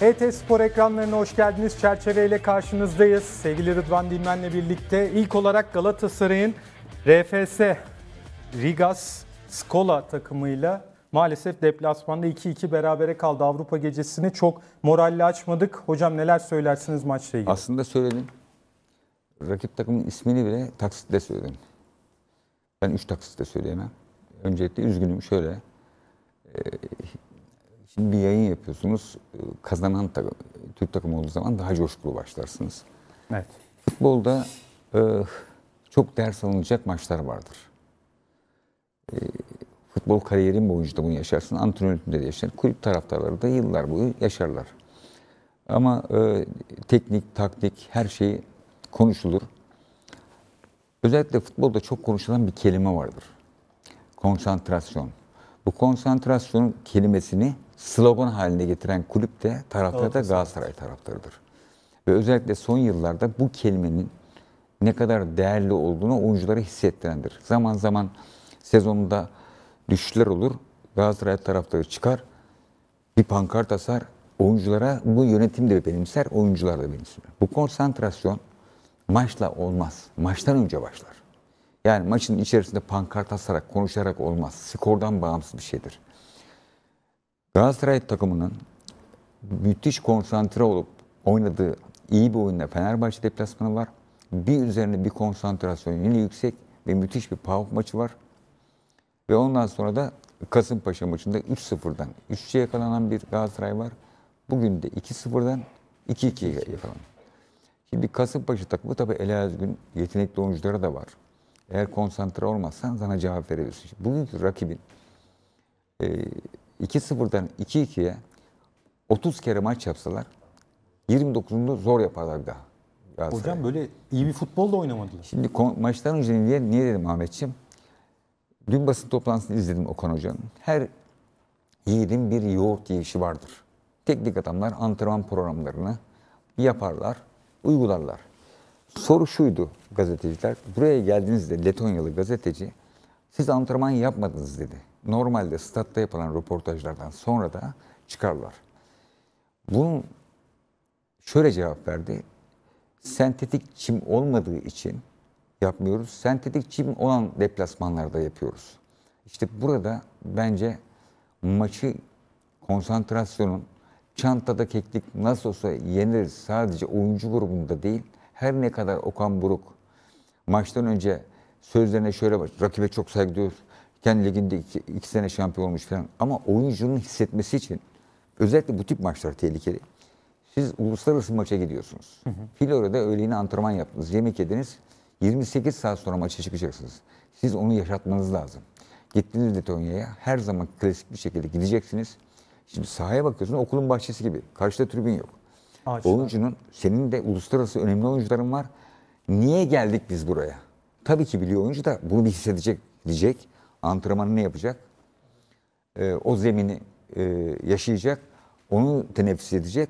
ET Spor ekranlarına hoş geldiniz. Çerçeve ile karşınızdayız. Sevgili Rıdvan Dilmen'le birlikte ilk olarak Galatasaray'ın RFS Rigas Skola takımıyla maalesef deplasmanda 2-2 berabere kaldı. Avrupa gecesini çok moralli açmadık. Hocam neler söylersiniz maçla ilgili? Aslında söyledim. Rakip takımın ismini bile taksitle söyledim. Ben 3 taksitle söyleyemem. Öncelikle üzgünüm şöyle. E Şimdi bir yayın yapıyorsunuz. Ee, kazanan takım, Türk takımı olduğu zaman daha coşkulu başlarsınız. Evet. Futbolda e, çok ders alınacak maçlar vardır. E, futbol kariyerin boyunca da bunu yaşarsın. Antrenörlükte de yaşarsın. Kulüp taraftarları da yıllar boyu yaşarlar. Ama e, teknik, taktik her şeyi konuşulur. Özellikle futbolda çok konuşulan bir kelime vardır. Konsantrasyon. Bu konsantrasyon kelimesini slogan haline getiren kulüp de taraftarı da Galatasaray taraftarıdır. Ve özellikle son yıllarda bu kelimenin ne kadar değerli olduğunu oyunculara hissettirendir. Zaman zaman sezonunda düşüşler olur. Galatasaray taraftarı çıkar. Bir pankart asar. Oyunculara bu yönetim de benimser, oyuncular da benimser. Bu konsantrasyon maçla olmaz. Maçtan önce başlar. Yani maçın içerisinde pankart asarak, konuşarak olmaz. Skordan bağımsız bir şeydir. Galatasaray takımının müthiş konsantre olup oynadığı iyi bir oyunda Fenerbahçe deplasmanı var. Bir üzerine bir konsantrasyon yine yüksek ve müthiş bir PAOK maçı var. Ve ondan sonra da Kasımpaşa maçında 3-0'dan 3'e yakalanan bir Galatasaray var. Bugün de 2-0'dan 2-2'ye yakalanan. Şimdi Kasımpaşa takımı tabii ele özgün yetenekli oyunculara da var. Eğer konsantre olmazsan sana cevap verebilirsin. Bugünkü rakibin e, 2-0'dan 2-2'ye 30 kere maç yapsalar 29'unda zor yaparlar bir daha. Galatasaray. Hocam böyle iyi bir futbol da oynamadılar. Şimdi maçtan önce niye, niye dedim Ahmetciğim? Dün basın toplantısını izledim Okan Hoca'nın. Her yiğidin bir yoğurt yiyişi vardır. Teknik adamlar antrenman programlarını yaparlar, uygularlar. Soru şuydu gazeteciler. Buraya geldiğinizde Letonyalı gazeteci siz antrenman yapmadınız dedi normalde statta yapılan röportajlardan sonra da çıkarlar. Bunun şöyle cevap verdi. Sentetik çim olmadığı için yapmıyoruz. Sentetik çim olan deplasmanlarda yapıyoruz. İşte burada bence maçı konsantrasyonun çantada keklik nasıl olsa yeniriz. Sadece oyuncu grubunda değil. Her ne kadar Okan Buruk maçtan önce sözlerine şöyle bak. Rakibe çok saygı duyuyoruz kendi liginde iki, iki sene şampiyon olmuş falan. Ama oyuncunun hissetmesi için özellikle bu tip maçlar tehlikeli. Siz uluslararası maça gidiyorsunuz. Filora'da öğleyine antrenman yaptınız. Yemek yediniz. 28 saat sonra maça çıkacaksınız. Siz onu yaşatmanız lazım. Gittiniz Letonya'ya her zaman klasik bir şekilde gideceksiniz. Şimdi sahaya bakıyorsunuz, okulun bahçesi gibi. Karşıda tribün yok. Ağaçlar. Oyuncunun senin de uluslararası önemli oyuncuların var. Niye geldik biz buraya? Tabii ki biliyor oyuncu da bunu bir hissedecek diyecek. Antrenmanı ne yapacak. E, o zemini e, yaşayacak. Onu teneffüs edecek.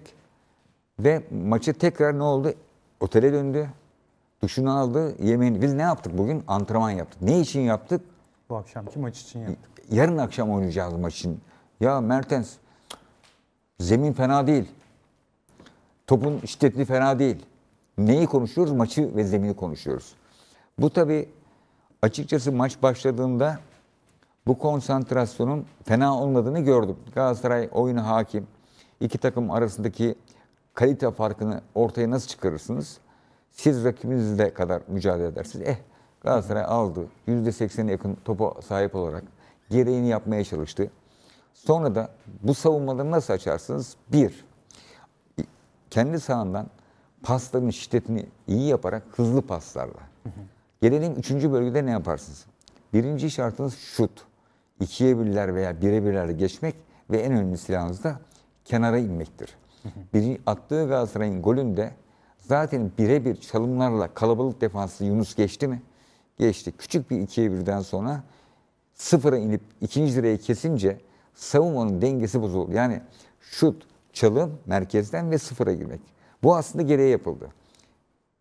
Ve maçı tekrar ne oldu? Otele döndü. Duşunu aldı. Yemeğini. Biz ne yaptık bugün? Antrenman yaptık. Ne için yaptık? Bu akşamki maç için yaptık. Yarın akşam oynayacağız maç için. Ya Mertens zemin fena değil. Topun şiddetli fena değil. Neyi konuşuyoruz? Maçı ve zemini konuşuyoruz. Bu tabi açıkçası maç başladığında bu konsantrasyonun fena olmadığını gördüm. Galatasaray oyuna hakim. İki takım arasındaki kalite farkını ortaya nasıl çıkarırsınız? Siz rakibinizle kadar mücadele edersiniz. Eh Galatasaray aldı. yüzde %80'e yakın topa sahip olarak gereğini yapmaya çalıştı. Sonra da bu savunmaları nasıl açarsınız? Bir, kendi sahandan pasların şiddetini iyi yaparak hızlı paslarla. Gelelim üçüncü bölgede ne yaparsınız? Birinci şartınız şut ikiye birler veya bire birler geçmek ve en önemli silahınız da kenara inmektir. Biri attığı Galatasaray'ın golünde zaten birebir çalımlarla kalabalık defansı Yunus geçti mi? Geçti. Küçük bir ikiye birden sonra sıfıra inip ikinci direği kesince savunmanın dengesi bozuldu. Yani şut, çalım merkezden ve sıfıra girmek. Bu aslında gereği yapıldı.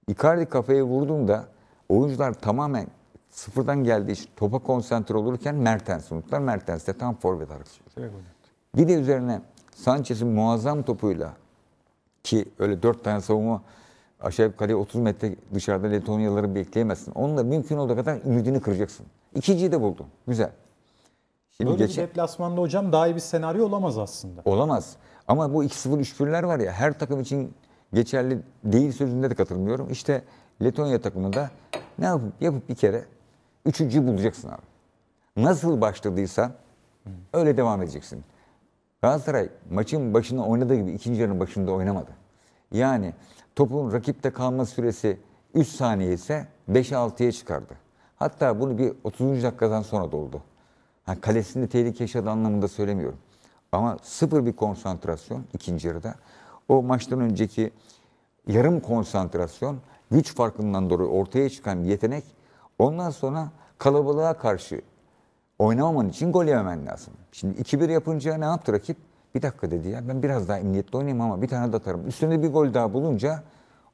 Icardi kafayı vurduğunda oyuncular tamamen sıfırdan geldiği için topa konsantre olurken Mertens unuttular. Mertens de tam forvet arkadaşı. Bir de üzerine Sanchez'in muazzam topuyla ki öyle dört tane savunma aşağı yukarı 30 metre dışarıda Letonyaları bekleyemezsin. Onunla mümkün olduğu kadar ümidini kıracaksın. İkinciyi de buldun. Güzel. Şimdi Böyle geçen... bir deplasmanda hocam daha iyi bir senaryo olamaz aslında. Olamaz. Ama bu 2-0 3-1'ler var ya her takım için geçerli değil sözünde de katılmıyorum. İşte Letonya takımında ne yapıp yapıp bir kere Üçüncüyü bulacaksın abi. Nasıl başladıysa öyle devam edeceksin. Galatasaray maçın başında oynadığı gibi ikinci yarının başında oynamadı. Yani topun rakipte kalma süresi 3 saniye ise 5-6'ya çıkardı. Hatta bunu bir 30. dakikadan sonra doldu. Yani kalesinde tehlike yaşadığı anlamında söylemiyorum. Ama sıfır bir konsantrasyon ikinci yarıda. O maçtan önceki yarım konsantrasyon, güç farkından dolayı ortaya çıkan yetenek Ondan sonra kalabalığa karşı oynamaman için gol yememen lazım. Şimdi 2-1 yapınca ne yaptı rakip? Bir dakika dedi ya ben biraz daha emniyetli oynayayım ama bir tane de atarım. Üstüne bir gol daha bulunca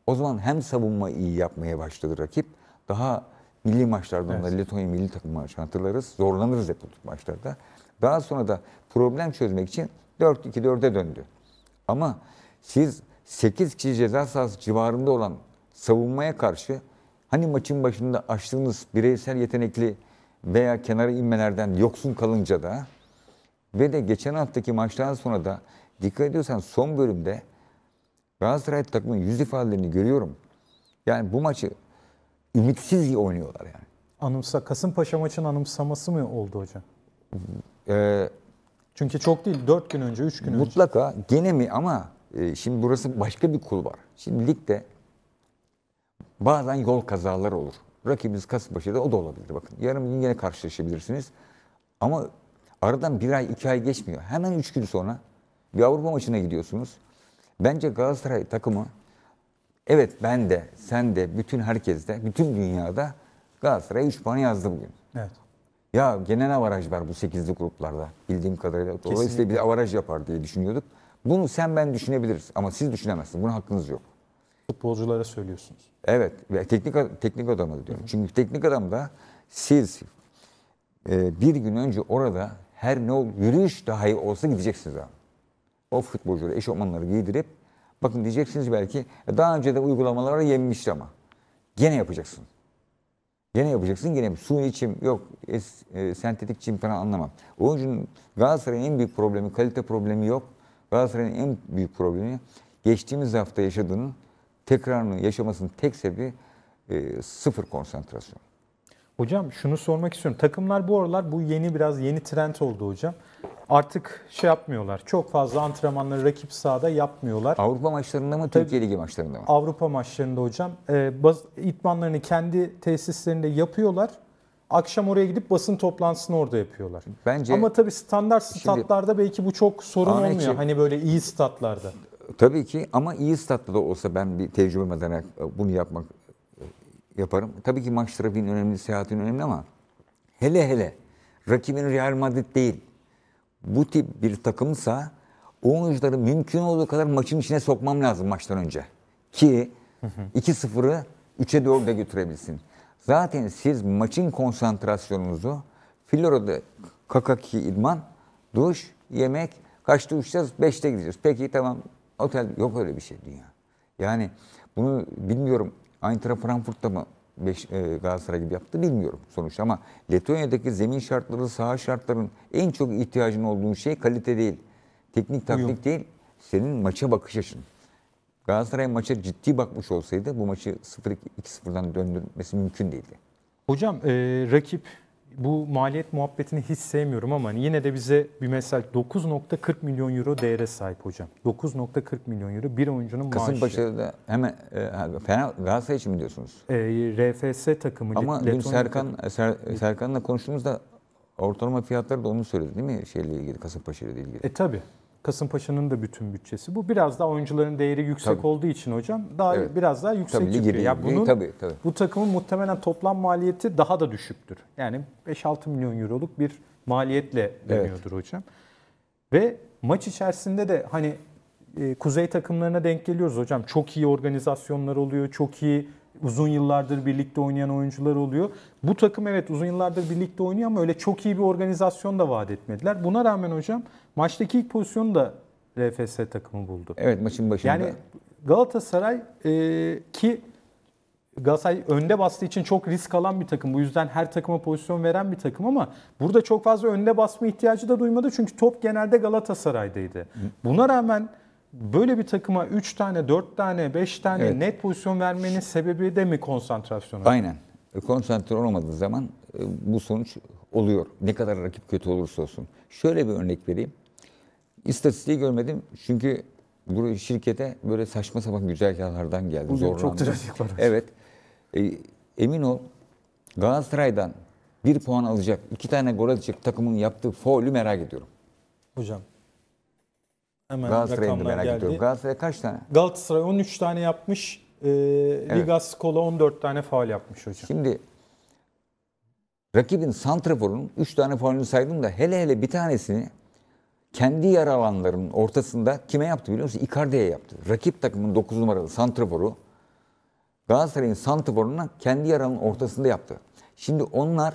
o zaman hem savunma iyi yapmaya başladı rakip. Daha milli maçlarda evet. Letonya milli takım maçı hatırlarız. Zorlanırız hep bu maçlarda. Daha sonra da problem çözmek için 4-2-4'e döndü. Ama siz 8 kişi ceza sahası civarında olan savunmaya karşı Hani maçın başında açtığınız bireysel yetenekli veya kenara inmelerden yoksun kalınca da ve de geçen haftaki maçtan sonra da dikkat ediyorsan son bölümde Galatasaray takımın yüz ifadelerini görüyorum. Yani bu maçı ümitsiz oynuyorlar yani. Anımsa Kasımpaşa maçın anımsaması mı oldu hocam? Ee, Çünkü çok değil 4 gün önce 3 gün mutlaka önce. Mutlaka gene mi ama e, şimdi burası başka bir kul var. Şimdi ligde Bazen yol kazaları olur. Rakibiniz Kasımpaşa'da o da olabilir. Bakın yarın gün yine karşılaşabilirsiniz. Ama aradan bir ay, iki ay geçmiyor. Hemen üç gün sonra bir Avrupa maçına gidiyorsunuz. Bence Galatasaray takımı evet ben de, sen de, bütün herkes de, bütün dünyada Galatasaray 3 puanı yazdı bugün. Evet. Ya genel avaraj var bu 8'li gruplarda bildiğim kadarıyla. Kesinlikle. Dolayısıyla bir avaraj yapar diye düşünüyorduk. Bunu sen ben düşünebiliriz ama siz düşünemezsiniz. Buna hakkınız yok futbolculara söylüyorsunuz. Evet. Ve teknik teknik adamı diyorum. Hı hı. Çünkü teknik adam da siz e, bir gün önce orada her ne ol yürüyüş iyi olsa gideceksiniz abi. O futbolculara eşofmanları giydirip bakın diyeceksiniz belki e, daha önce de uygulamaları yenmişti ama gene yapacaksın. Gene yapacaksın gene su içim yok es, e, sentetik çim falan anlamam. Oyuncunun Galatasaray'ın en büyük problemi kalite problemi yok. Galatasaray'ın en büyük problemi geçtiğimiz hafta yaşadığının tekrarını yaşamasının tek sebebi e, sıfır konsantrasyon. Hocam şunu sormak istiyorum. Takımlar bu aralar bu yeni biraz yeni trend oldu hocam. Artık şey yapmıyorlar. Çok fazla antrenmanları rakip sahada yapmıyorlar. Avrupa maçlarında mı, Türkiye Ligi maçlarında mı? Avrupa maçlarında hocam. E, baz, itmanlarını kendi tesislerinde yapıyorlar. Akşam oraya gidip basın toplantısını orada yapıyorlar. Bence Ama tabii standart statlarda belki bu çok sorun olmuyor. Hani böyle iyi statlarda. Tabii ki ama iyi statta da olsa ben bir tecrübe ederek bunu yapmak e, yaparım. Tabii ki maç trafiğinin önemli, seyahatin önemli ama hele hele rakibin Real Madrid değil. Bu tip bir takımsa o oyuncuları mümkün olduğu kadar maçın içine sokmam lazım maçtan önce. Ki 2-0'ı 3'e doğru götürebilsin. Zaten siz maçın konsantrasyonunuzu Flora'da kakaki idman, duş, yemek, kaçta uçacağız? 5'te gideceğiz. Peki tamam Otel yok öyle bir şey dünya. Yani bunu bilmiyorum Eintracht Frankfurt'ta mı beş, e, Galatasaray gibi yaptı bilmiyorum sonuçta ama Letonya'daki zemin şartları, saha şartların en çok ihtiyacın olduğun şey kalite değil. Teknik taktik Uyum. değil, senin maça bakış açın. Galatasaray maça ciddi bakmış olsaydı bu maçı 0-2-0'dan döndürmesi mümkün değildi. Hocam e, rakip bu maliyet muhabbetini hiç sevmiyorum ama hani yine de bize bir mesaj 9.40 milyon euro değere sahip hocam. 9.40 milyon euro bir oyuncunun Kasım maaşı. Kasımpaşa'da hemen e, Fener Galatasaray için mi diyorsunuz? E, RFS takımı. Ama dün Serkan e, Ser, Serkan'la konuştuğumuzda ortalama fiyatları da onu söyledi değil mi? Şeyle ilgili Kasımpaşa ile ilgili. E tabii. Kasımpaşa'nın da bütün bütçesi bu. Biraz daha oyuncuların değeri yüksek tabii. olduğu için hocam daha evet. biraz daha yüksek tabii, çıkıyor. Gibi, yani bunun, tabii, tabii. Bu takımın muhtemelen toplam maliyeti daha da düşüktür. Yani 5-6 milyon euroluk bir maliyetle dönüyordur evet. hocam. Ve maç içerisinde de hani e, kuzey takımlarına denk geliyoruz hocam. Çok iyi organizasyonlar oluyor, çok iyi uzun yıllardır birlikte oynayan oyuncular oluyor. Bu takım evet uzun yıllardır birlikte oynuyor ama öyle çok iyi bir organizasyon da vaat etmediler. Buna rağmen hocam maçtaki ilk pozisyonu da RFS takımı buldu. Evet maçın başında. Yani Galatasaray e, ki Galatasaray önde bastığı için çok risk alan bir takım. Bu yüzden her takıma pozisyon veren bir takım ama burada çok fazla önde basma ihtiyacı da duymadı. Çünkü top genelde Galatasaray'daydı. Buna rağmen böyle bir takıma 3 tane, 4 tane, 5 tane evet. net pozisyon vermenin sebebi de mi konsantrasyon? Aynen. Konsantre olamadığı zaman e, bu sonuç oluyor. Ne kadar rakip kötü olursa olsun. Şöyle bir örnek vereyim. İstatistiği görmedim çünkü bu şirkete böyle saçma sapan güzel güzergahlardan geldi. Bugün çok trafik var. Evet. E, emin ol Galatasaray'dan bir puan alacak, iki tane gol atacak takımın yaptığı faulü merak ediyorum. Hocam Hemen Galatasaray'ı merak geldi. ediyorum. Galatasaray kaç tane? Galatasaray 13 tane yapmış. E, evet. Ligas Kola 14 tane faal yapmış hocam. Şimdi rakibin santraforunun 3 tane faulünü saydım da hele hele bir tanesini kendi yer alanlarının ortasında kime yaptı biliyor musun? Icardi'ye yaptı. Rakip takımın 9 numaralı santraforu Galatasaray'ın santraforuna kendi yer alanının ortasında yaptı. Şimdi onlar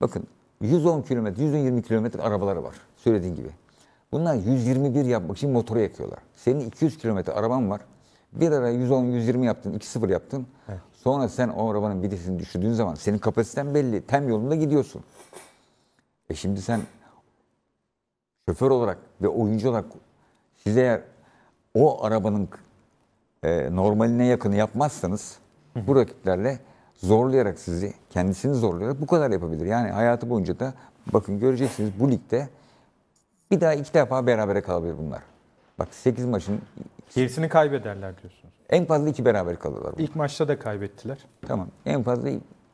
bakın 110 kilometre, 120 kilometre arabaları var. Söylediğin gibi. Bunlar 121 yapmak için motoru yakıyorlar. Senin 200 kilometre araban var. Bir ara 110-120 yaptın, 2-0 yaptın. Evet. Sonra sen o arabanın birisini düşürdüğün zaman senin kapasiten belli. Tem yolunda gidiyorsun. E şimdi sen şoför olarak ve oyuncu olarak size eğer o arabanın e, normaline yakını yapmazsanız bu rakiplerle zorlayarak sizi, kendisini zorlayarak bu kadar yapabilir. Yani hayatı boyunca da bakın göreceksiniz bu ligde bir daha iki defa berabere kalabilir bunlar. Bak 8 maçın gerisini kaybederler diyorsunuz. en fazla iki beraber kalırlar. bunlar. İlk maçta da kaybettiler. Tamam. En fazla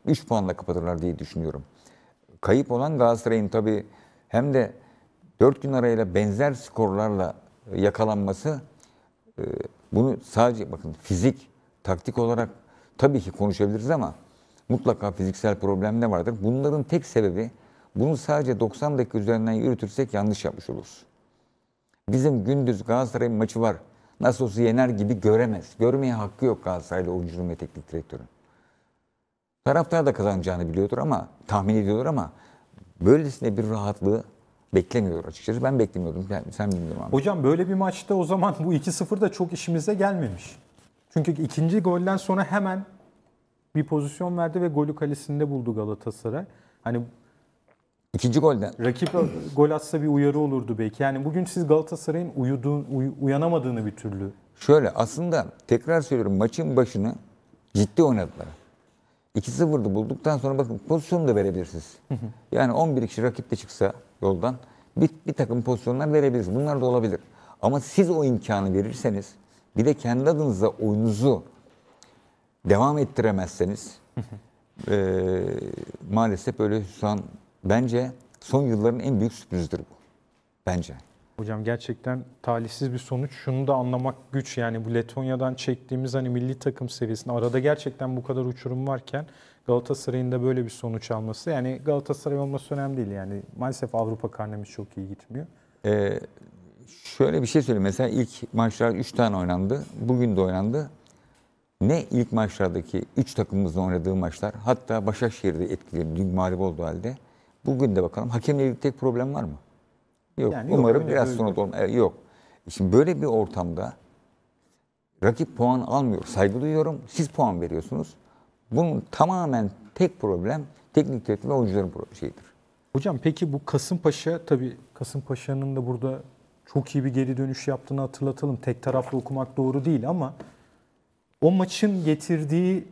3 puanla kapatırlar diye düşünüyorum. Kayıp olan Galatasaray'ın tabii hem de 4 gün arayla benzer skorlarla e, yakalanması e, bunu sadece bakın fizik, taktik olarak tabii ki konuşabiliriz ama mutlaka fiziksel problem de vardır. Bunların tek sebebi bunu sadece 90 dakika üzerinden yürütürsek yanlış yapmış oluruz. Bizim gündüz Galatasaray'ın maçı var. Nasıl olsa yener gibi göremez. Görmeye hakkı yok Galatasaraylı oyuncunun ve teknik direktörün. Taraftar da kazanacağını biliyordur ama tahmin ediyordur ama böylesine bir rahatlığı beklemiyor açıkçası. Ben beklemiyordum. Yani sen bilmiyorum abi. Hocam böyle bir maçta o zaman bu 2-0 da çok işimize gelmemiş. Çünkü ikinci golden sonra hemen bir pozisyon verdi ve golü kalesinde buldu Galatasaray. Hani İkinci golden. Rakip gol atsa bir uyarı olurdu belki. Yani bugün siz Galatasaray'ın uyuduğun, uy, uyanamadığını bir türlü. Şöyle aslında tekrar söylüyorum maçın başını ciddi oynadılar. 2-0'dı bulduktan sonra bakın pozisyonu da verebilirsiniz. yani 11 kişi rakip de çıksa yoldan bir, bir takım pozisyonlar verebiliriz. Bunlar da olabilir. Ama siz o imkanı verirseniz bir de kendi adınıza oyununuzu devam ettiremezseniz e, maalesef böyle hüsran bence son yılların en büyük sürprizidir bu. Bence. Hocam gerçekten talihsiz bir sonuç. Şunu da anlamak güç yani bu Letonya'dan çektiğimiz hani milli takım seviyesinde. arada gerçekten bu kadar uçurum varken Galatasaray'ın da böyle bir sonuç alması yani Galatasaray olması önemli değil yani maalesef Avrupa karnemiz çok iyi gitmiyor. Ee, şöyle bir şey söyleyeyim mesela ilk maçlar 3 tane oynandı bugün de oynandı. Ne ilk maçlardaki 3 takımımızla oynadığı maçlar hatta Başakşehir'de etkili dün mağlup olduğu halde Bugün de bakalım hakemle ilgili tek problem var mı? Yok. Yani Umarım yok, biraz sonra olma. E, yok. E, şimdi böyle bir ortamda rakip puan almıyor. Saygı duyuyorum. Siz puan veriyorsunuz. Bunun tamamen tek problem teknik direktör ve oyuncuların şeyidir. Hocam peki bu Kasımpaşa tabii Kasımpaşa'nın da burada çok iyi bir geri dönüş yaptığını hatırlatalım. Tek taraflı okumak doğru değil ama o maçın getirdiği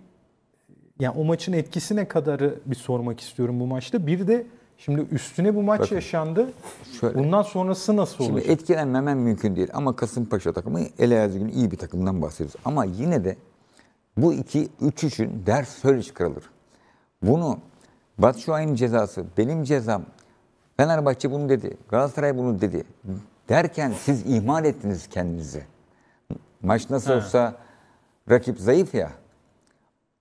yani o maçın etkisine kadarı bir sormak istiyorum bu maçta. Bir de Şimdi üstüne bu maç Bakın, yaşandı. Şöyle, Bundan sonrası nasıl olacak? Şimdi etkilenmemen mümkün değil. Ama Kasımpaşa takımı ele gün iyi bir takımdan bahsediyoruz. Ama yine de bu iki, üç üçün ders şöyle çıkarılır. Bunu Batshuayi'nin cezası, benim cezam, Fenerbahçe bunu dedi, Galatasaray bunu dedi. Derken siz ihmal ettiniz kendinizi. Maç nasıl olsa ha. rakip zayıf ya.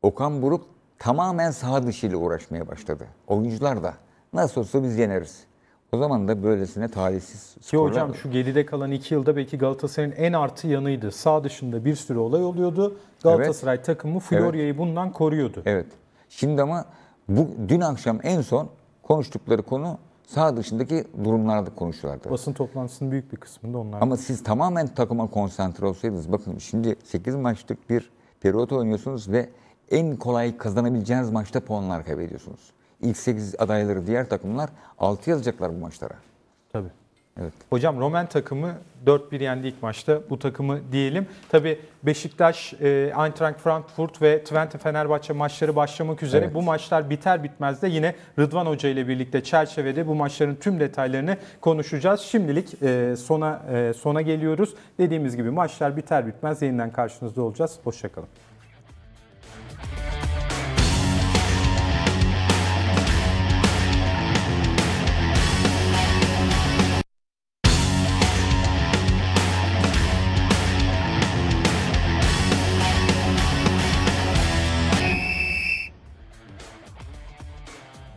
Okan Buruk tamamen saha dışı ile uğraşmaya başladı. Oyuncular da. Nasıl olsa biz yeneriz. O zaman da böylesine talihsiz Ki hocam şu geride kalan iki yılda belki Galatasaray'ın en artı yanıydı. Sağ dışında bir sürü olay oluyordu. Galatasaray evet. takımı Florya'yı evet. bundan koruyordu. Evet. Şimdi ama bu dün akşam en son konuştukları konu sağ dışındaki durumlarda konuşuyorlardı. Basın toplantısının büyük bir kısmında onlar. Ama siz tamamen takıma konsantre olsaydınız. Bakın şimdi 8 maçlık bir periyot oynuyorsunuz ve en kolay kazanabileceğiniz maçta puanlar kaybediyorsunuz ilk 8 adayları diğer takımlar 6 yazacaklar bu maçlara. Tabii. Evet. Hocam Roman takımı 4-1 yendi ilk maçta. Bu takımı diyelim. Tabi Beşiktaş, e, Eintracht Frankfurt ve Twente Fenerbahçe maçları başlamak üzere. Evet. Bu maçlar biter bitmez de yine Rıdvan Hoca ile birlikte çerçevede bu maçların tüm detaylarını konuşacağız. Şimdilik e, sona e, sona geliyoruz. Dediğimiz gibi maçlar biter bitmez yeniden karşınızda olacağız. Hoşçakalın.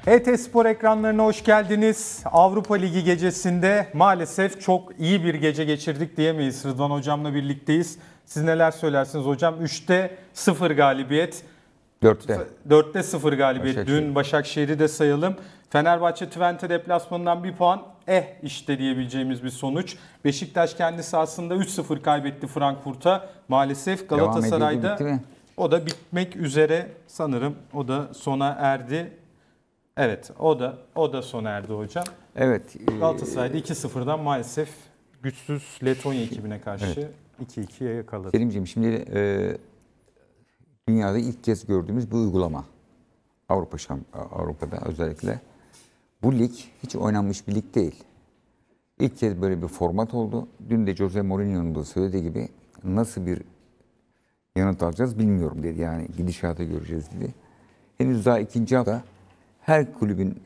ET Spor ekranlarına hoş geldiniz. Avrupa Ligi gecesinde maalesef çok iyi bir gece geçirdik diyemeyiz. Rıdvan Hocam'la birlikteyiz. Siz neler söylersiniz hocam? 3'te 0 galibiyet. 4'te. 4'te 0 galibiyet. Başakşehir. Dün Başakşehir'i de sayalım. Fenerbahçe Twente deplasmanından 1 puan. Eh işte diyebileceğimiz bir sonuç. Beşiktaş kendisi aslında 3-0 kaybetti Frankfurt'a. Maalesef Galatasaray'da o da bitmek üzere sanırım. O da sona erdi. Evet o da o da sona erdi hocam. Evet. E, Galatasaray'da 2-0'dan maalesef güçsüz Letonya ekibine karşı evet. 2-2'ye yakaladı. Selimciğim şimdi e, dünyada ilk kez gördüğümüz bu uygulama. Avrupa Şam Avrupa'da özellikle bu lig hiç oynanmış bir lig değil. İlk kez böyle bir format oldu. Dün de Jose Mourinho'nun da söylediği gibi nasıl bir yanıt alacağız bilmiyorum dedi. Yani gidişatı göreceğiz dedi. Henüz daha ikinci hafta her kulübün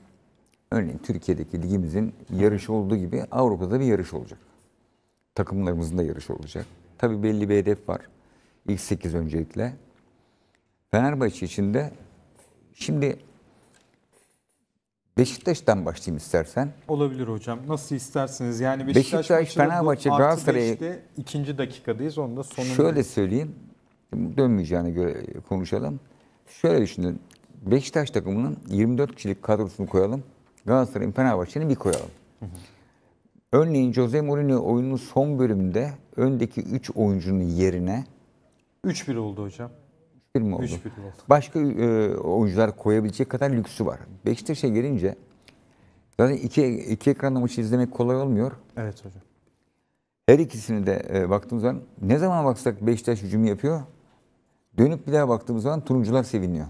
örneğin Türkiye'deki ligimizin yarış olduğu gibi Avrupa'da bir yarış olacak. Takımlarımızın da yarışı olacak. Tabii belli bir hedef var. İlk 8 öncelikle. Fenerbahçe için de şimdi Beşiktaş'tan başlayayım istersen. Olabilir hocam. Nasıl isterseniz. Yani Beşiktaş, Beşiktaş Fenerbahçe, Galatasaray'ı ikinci dakikadayız. Onda sonunda. Şöyle söyleyeyim. Dönmeyeceğine göre konuşalım. Şöyle düşünün. Beşiktaş takımının 24 kişilik kadrosunu koyalım. Galatasaray'ın Fenerbahçe'ni bir koyalım. Hı hı. Örneğin Jose Mourinho oyunun son bölümünde öndeki 3 oyuncunun yerine 3-1 oldu hocam. 3-1 oldu? oldu. Başka e, oyuncular koyabilecek kadar lüksü var. Beşiktaş'a gelince zaten iki, iki ekranda maçı izlemek kolay olmuyor. Evet hocam. Her ikisini de e, baktığımız zaman ne zaman baksak Beşiktaş hücum yapıyor. Dönüp bir daha baktığımız zaman turuncular seviniyor.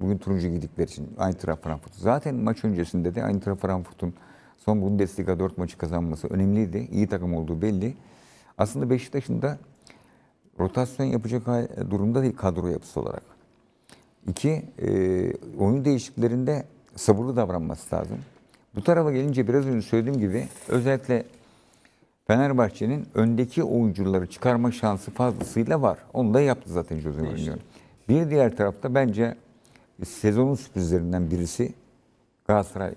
Bugün turuncu giydikleri için Eintracht Frankfurt. Zaten maç öncesinde de Eintracht Frankfurt'un son Bundesliga 4 maçı kazanması önemliydi. İyi takım olduğu belli. Aslında Beşiktaş'ın da rotasyon yapacak durumda değil kadro yapısı olarak. İki, e, oyun değişikliklerinde sabırlı davranması lazım. Bu tarafa gelince biraz önce söylediğim gibi özellikle Fenerbahçe'nin öndeki oyuncuları çıkarma şansı fazlasıyla var. Onu da yaptı zaten Jose Mourinho. Bir diğer tarafta bence sezonun sürprizlerinden birisi Galatasaray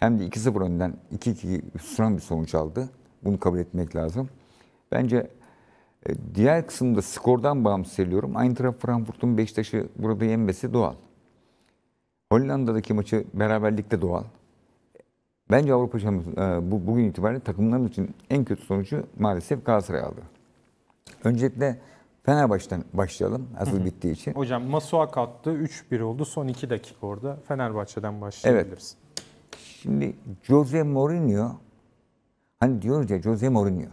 hem de 2-0 önden 2-2 üstüne bir sonuç aldı. Bunu kabul etmek lazım. Bence e, diğer kısımda skordan bağımsız söylüyorum. Eintracht Frankfurt'un Beşiktaş'ı burada yenmesi doğal. Hollanda'daki maçı beraberlikte doğal. Bence Avrupa şampiyonu e, bu bugün itibariyle takımların için en kötü sonucu maalesef Galatasaray aldı. Öncelikle Fenerbahçe'den başlayalım. Hazır Hı-hı. bittiği için. Hocam Masua kattı. 3-1 oldu. Son 2 dakika orada. Fenerbahçe'den başlayabiliriz. Evet. Şimdi Jose Mourinho hani diyoruz ya Jose Mourinho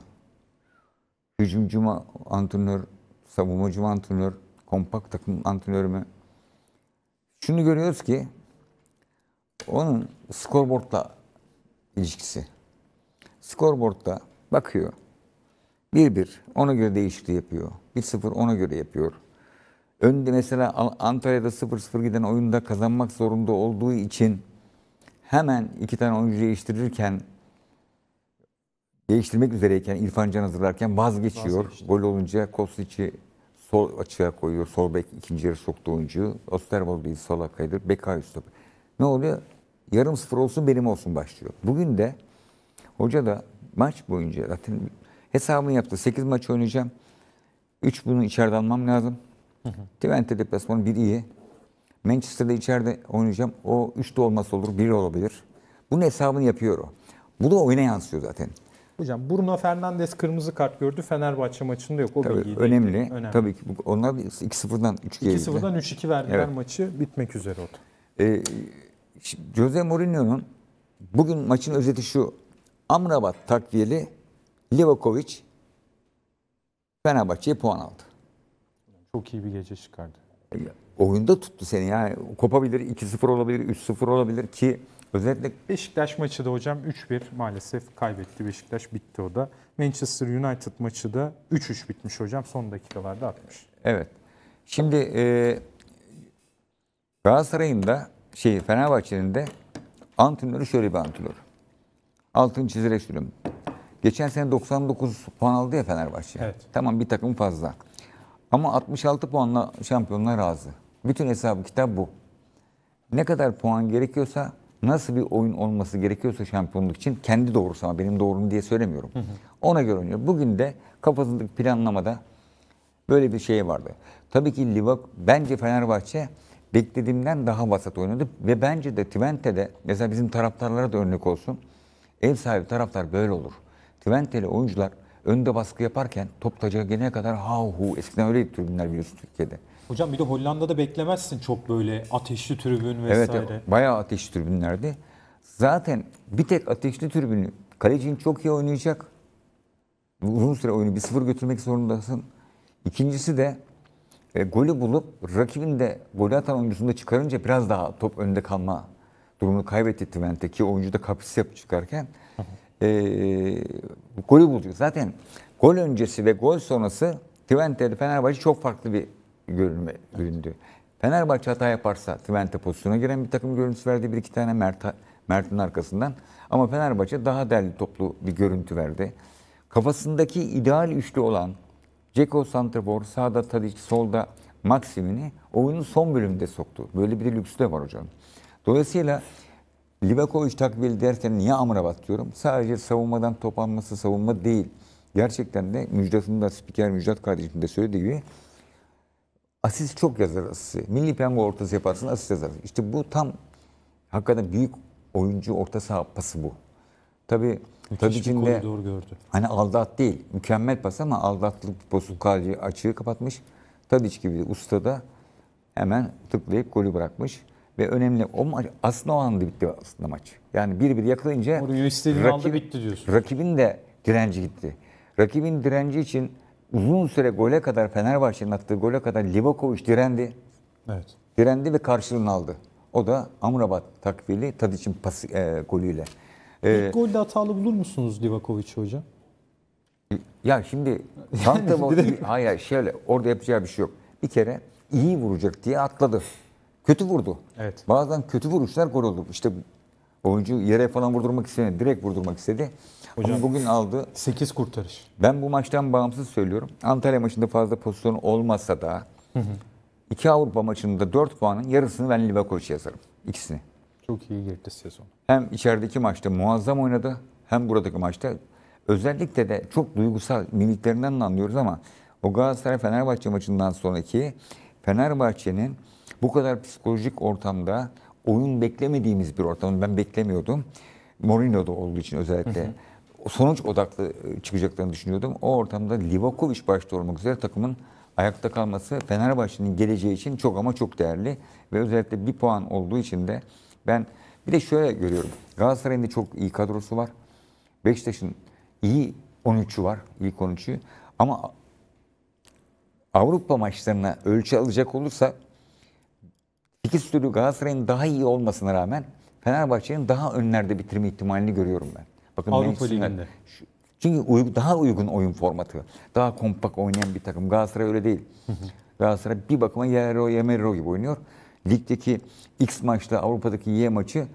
hücumcu mu antrenör, savunmacı mı antrenör, kompakt takım antrenörü mü? Şunu görüyoruz ki onun skorboardla ilişkisi. Skorboardta bakıyor. Bir bir ona göre değişikliği yapıyor. 1-0 ona göre yapıyor. Önde mesela Antalya'da 0-0 giden oyunda kazanmak zorunda olduğu için hemen iki tane oyuncu değiştirirken değiştirmek üzereyken İrfan Can hazırlarken vazgeçiyor. Vazgeçti. Gol olunca Kostic'i sol açığa koyuyor. Sol bek ikinci yarı soktu oyuncuyu. Osterwald değil sola kaydır. Beka stop. Ne oluyor? Yarım sıfır olsun benim olsun başlıyor. Bugün de hoca da maç boyunca zaten hesabını yaptı. 8 maç oynayacağım. Üç bunu içeride almam lazım. Hı hı. Twente deplasmanı bir iyi. Manchester'da içeride oynayacağım. O üç de olmazsa olur, bir olabilir. Bunun hesabını yapıyor o. Bu da oyuna yansıyor zaten. Hocam Bruno Fernandes kırmızı kart gördü. Fenerbahçe maçında yok. O Tabii, bilgiydi. Önemli. önemli. Tabii ki onlar 2-0'dan 3 2 2-0'dan 3-2 verdiler evet. maçı. Bitmek üzere oldu. Ee, Jose Mourinho'nun bugün maçın özeti şu. Amrabat takviyeli, Livakovic Fenerbahçe'ye puan aldı. Çok iyi bir gece çıkardı. E, oyunda tuttu seni yani. Kopabilir, 2-0 olabilir, 3-0 olabilir ki özellikle... Beşiktaş maçı da hocam 3-1 maalesef kaybetti. Beşiktaş bitti o da. Manchester United maçı da 3-3 bitmiş hocam. Son dakikalarda atmış. Evet. Şimdi e, Galatasaray'ın da şey Fenerbahçe'nin de antrenörü şöyle bir antrenör. Altın çizerek söylüyorum. Geçen sene 99 puan aldı ya Fenerbahçe. Evet. Tamam bir takım fazla. Ama 66 puanla şampiyonlar razı. Bütün hesabı kitap bu. Ne kadar puan gerekiyorsa, nasıl bir oyun olması gerekiyorsa şampiyonluk için kendi doğrusu ama benim doğrum diye söylemiyorum. Hı hı. Ona göre oynuyor. Bugün de kafasındaki planlamada böyle bir şey vardı. Tabii ki Livak bence Fenerbahçe beklediğimden daha vasat oynadı ve bence de Twente'de mesela bizim taraftarlara da örnek olsun. Ev sahibi taraftar böyle olur. Twenteli oyuncular önde baskı yaparken top taca gelene kadar ha hu eskiden öyleydi tribünler biliyorsun Türkiye'de. Hocam bir de Hollanda'da beklemezsin çok böyle ateşli tribün vesaire. Evet bayağı ateşli tribünlerdi. Zaten bir tek ateşli tribünü kalecin çok iyi oynayacak. Uzun süre oyunu bir sıfır götürmek zorundasın. İkincisi de e, golü bulup rakibin de golü atan oyuncusunu da çıkarınca biraz daha top önde kalma durumunu kaybetti Twente ki oyuncu da kapris yapıp çıkarken e, golü bulacak. Zaten gol öncesi ve gol sonrası Twente'de Fenerbahçe çok farklı bir görünme göründü. Fenerbahçe hata yaparsa Twente pozisyona giren bir takım görüntüsü verdi. Bir iki tane Mert, Mert'in arkasından. Ama Fenerbahçe daha derli toplu bir görüntü verdi. Kafasındaki ideal üçlü olan Ceko Santrafor, sağda Tadic, solda Maksimini oyunun son bölümünde soktu. Böyle bir lüksü de var hocam. Dolayısıyla Livakovic takviyeli derken niye Amrabat diyorum? Sadece savunmadan toplanması savunma değil. Gerçekten de Müjdat'ın da spiker Müjdat kardeşim de söylediği gibi asist çok yazar asist. Milli piyango ortası yaparsın asist yazar. İşte bu tam hakikaten büyük oyuncu orta saha pası bu. Tabii Müthiş tabii içinde doğru gördü. Hani aldat değil. Mükemmel pas ama aldatlık bozuk kaleci açığı kapatmış. Tadiç gibi usta da hemen tıklayıp golü bırakmış. Ve önemli o maç aslında o anda bitti aslında maç. Yani bir bir yakalayınca Mourinho istediği rakip, anda bitti diyorsun. Rakibin de direnci gitti. Rakibin direnci için uzun süre gole kadar Fenerbahçe'nin attığı gole kadar Livakovic direndi. Evet. Direndi ve karşılığını aldı. O da Amrabat takvili Tadiç'in pası, e, golüyle. Ee, İlk golde hatalı bulur musunuz Livakovic'i hocam? Ya şimdi tam da hayır şöyle orada yapacağı bir şey yok. Bir kere iyi vuracak diye atladı kötü vurdu. Evet. Bazen kötü vuruşlar gol oldu. İşte oyuncu yere falan vurdurmak istemedi. Direkt vurdurmak istedi. Hocam, Ama bugün aldı. 8 kurtarış. Ben bu maçtan bağımsız söylüyorum. Antalya maçında fazla pozisyon olmasa da hı hı. iki Avrupa maçında 4 puanın yarısını ben Livakovic'e yazarım. İkisini. Çok iyi girdi sezon. Hem içerideki maçta muazzam oynadı hem buradaki maçta. Özellikle de çok duygusal mimiklerinden de anlıyoruz ama o Galatasaray-Fenerbahçe maçından sonraki Fenerbahçe'nin bu kadar psikolojik ortamda oyun beklemediğimiz bir ortamda ben beklemiyordum. Mourinho'da olduğu için özellikle. Hı hı sonuç odaklı e, çıkacaklarını düşünüyordum. O ortamda Livakovic başta olmak üzere takımın ayakta kalması Fenerbahçe'nin geleceği için çok ama çok değerli. Ve özellikle bir puan olduğu için de ben bir de şöyle görüyorum. Galatasaray'ın da çok iyi kadrosu var. Beşiktaş'ın iyi 13'ü var. ilk 13'ü. Ama Avrupa maçlarına ölçü alacak olursa İki türlü Galatasaray'ın daha iyi olmasına rağmen Fenerbahçe'nin daha önlerde bitirme ihtimalini görüyorum ben. Bakın Avrupa Ligi'nde. Çünkü daha uygun oyun formatı. Daha kompak oynayan bir takım. Galatasaray öyle değil. Galatasaray bir bakıma Yero Yemero gibi oynuyor. Ligdeki X maçla Avrupa'daki Y maçı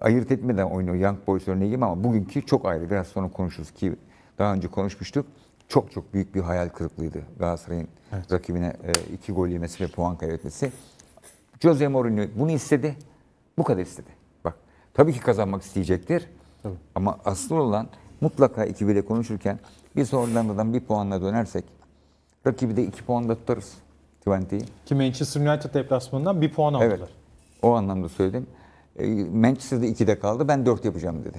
ayırt etmeden oynuyor. Young Boys örneği gibi ama bugünkü çok ayrı. Biraz sonra konuşuruz ki daha önce konuşmuştuk. Çok çok büyük bir hayal kırıklığıydı Galatasaray'ın evet. rakibine e, iki gol yemesi ve puan kaybetmesi. Jose Mourinho bunu istedi. Bu kadar istedi. Bak tabii ki kazanmak isteyecektir. Tabii. Ama asıl olan mutlaka ekibiyle konuşurken bir Hollanda'dan bir puanla dönersek rakibi de iki puanla tutarız. Twente'yi. Ki Manchester United deplasmanından bir puan aldılar. Evet. O anlamda söyledim. E, Manchester'da 2'de kaldı. Ben 4 yapacağım dedi.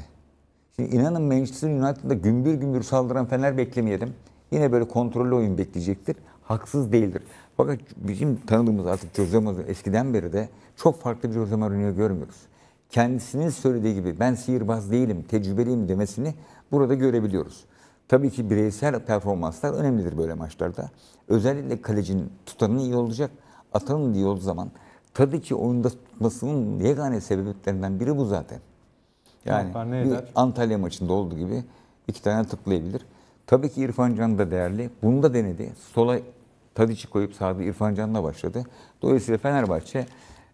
Şimdi inanın Manchester United'da gümbür gümbür saldıran Fener beklemeyelim. Yine böyle kontrollü oyun bekleyecektir. Haksız değildir. Fakat bizim tanıdığımız artık Jose Mourinho eskiden beri de çok farklı bir Jose Mourinho görmüyoruz. Kendisinin söylediği gibi ben sihirbaz değilim, tecrübeliyim demesini burada görebiliyoruz. Tabii ki bireysel performanslar önemlidir böyle maçlarda. Özellikle kalecinin tutanın iyi olacak, atanın iyi olduğu zaman Tadic'i oyunda tutmasının yegane sebeplerinden biri bu zaten. Yani bir Antalya maçında olduğu gibi iki tane tıklayabilir. Tabii ki İrfan Can da değerli. Bunu da denedi. Sola Tadiç'i koyup sahada İrfan Can'la başladı. Dolayısıyla Fenerbahçe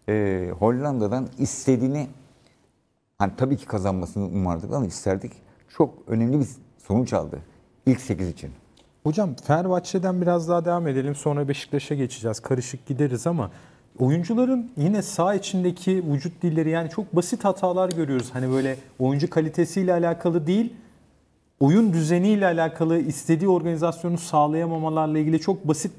e, Hollanda'dan istediğini hani tabii ki kazanmasını umardık ama isterdik. Çok önemli bir sonuç aldı ilk 8 için. Hocam Fenerbahçe'den biraz daha devam edelim. Sonra Beşiktaş'a geçeceğiz. Karışık gideriz ama oyuncuların yine sağ içindeki vücut dilleri yani çok basit hatalar görüyoruz. Hani böyle oyuncu kalitesiyle alakalı değil oyun düzeniyle alakalı istediği organizasyonu sağlayamamalarla ilgili çok basit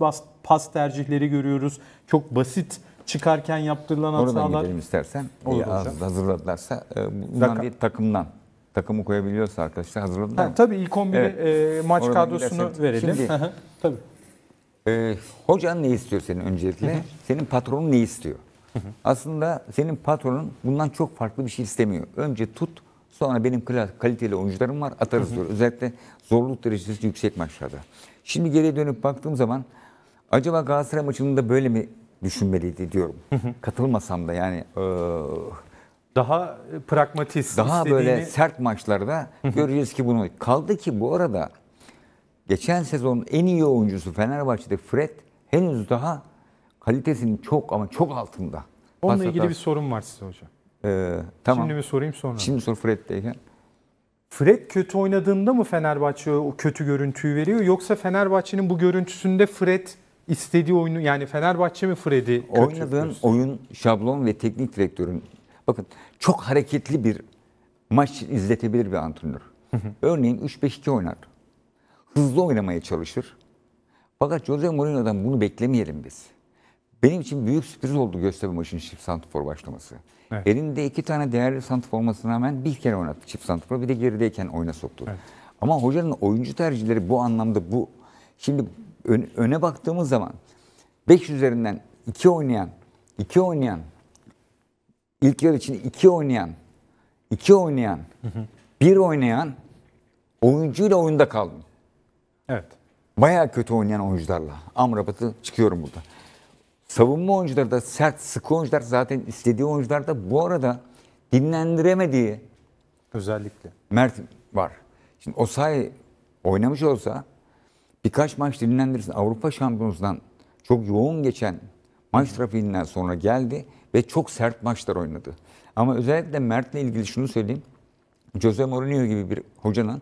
pas tercihleri görüyoruz. Çok basit çıkarken yaptırılan Oradan hatalar. Oradan gidelim istersen. Olur hocam. Hazırladılarsa e, bundan Dakika. bir takımdan takımı koyabiliyorsa arkadaşlar hazırladılar. Ha, tabii ilk 11'i evet. e, maç Oradan kadrosunu gidersen. verelim. Şimdi, tabii. E, hocan ne istiyor senin öncelikle? Senin patronun ne istiyor? Aslında senin patronun bundan çok farklı bir şey istemiyor. Önce tut Sonra benim kaliteli oyuncularım var. Atarız diyor. Özellikle zorluk derecesi yüksek maçlarda. Şimdi geriye dönüp baktığım zaman acaba Galatasaray maçını da böyle mi düşünmeliydi diyorum. Katılmasam da yani e, daha pragmatist daha istediğini... böyle sert maçlarda göreceğiz ki bunu. Kaldı ki bu arada geçen sezon en iyi oyuncusu Fenerbahçe'de Fred henüz daha kalitesinin çok ama çok altında. Onunla Pas ilgili bir sorun var size hocam. Ee, tamam. Şimdi mi sorayım sonra? Şimdi sor Fred'deyken. Fred kötü oynadığında mı Fenerbahçe o kötü görüntüyü veriyor yoksa Fenerbahçe'nin bu görüntüsünde Fred istediği oyunu yani Fenerbahçe mi Fred'i oynadığın oyun şablon ve teknik direktörün bakın çok hareketli bir maç izletebilir bir antrenör. Örneğin 3-5-2 oynar. Hızlı oynamaya çalışır. Fakat Jose Mourinho'dan bunu beklemeyelim biz. Benim için büyük sürpriz oldu Göztepe maçının çift santifor başlaması. Evet. Elinde iki tane değerli santifor olmasına rağmen bir kere oynattı çift santifor bir de gerideyken oyuna soktu. Evet. Ama hocanın oyuncu tercihleri bu anlamda bu. Şimdi öne baktığımız zaman 5 üzerinden 2 oynayan, 2 oynayan, ilk yarı için 2 oynayan, 2 oynayan, 1 oynayan oyuncuyla oyunda kaldım. Evet. Bayağı kötü oynayan oyuncularla. Amrabat'ı çıkıyorum burada savunma oyuncuları da sert, sıkı oyuncular zaten istediği oyuncular da bu arada dinlendiremediği özellikle Mert var. Şimdi o say oynamış olsa birkaç maç dinlendirirsin. Avrupa Şampiyonusundan çok yoğun geçen maç trafiğinden sonra geldi ve çok sert maçlar oynadı. Ama özellikle Mert'le ilgili şunu söyleyeyim. Jose Mourinho gibi bir hocanın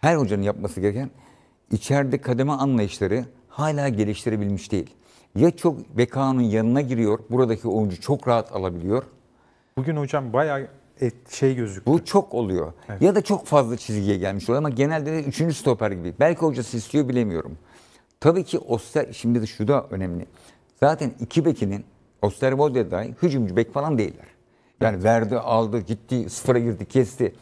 her hocanın yapması gereken içeride kademe anlayışları hala geliştirebilmiş değil ya çok Beka'nın yanına giriyor. Buradaki oyuncu çok rahat alabiliyor. Bugün hocam bayağı et, şey gözüküyor. Bu çok oluyor. Evet. Ya da çok fazla çizgiye gelmiş oluyor ama genelde de üçüncü stoper gibi. Belki hocası istiyor bilemiyorum. Tabii ki Oster, şimdi de şu da önemli. Zaten iki bekinin Osterwolde dahi hücumcu bek falan değiller. Yani verdi, aldı, gitti, sıfıra girdi, kesti.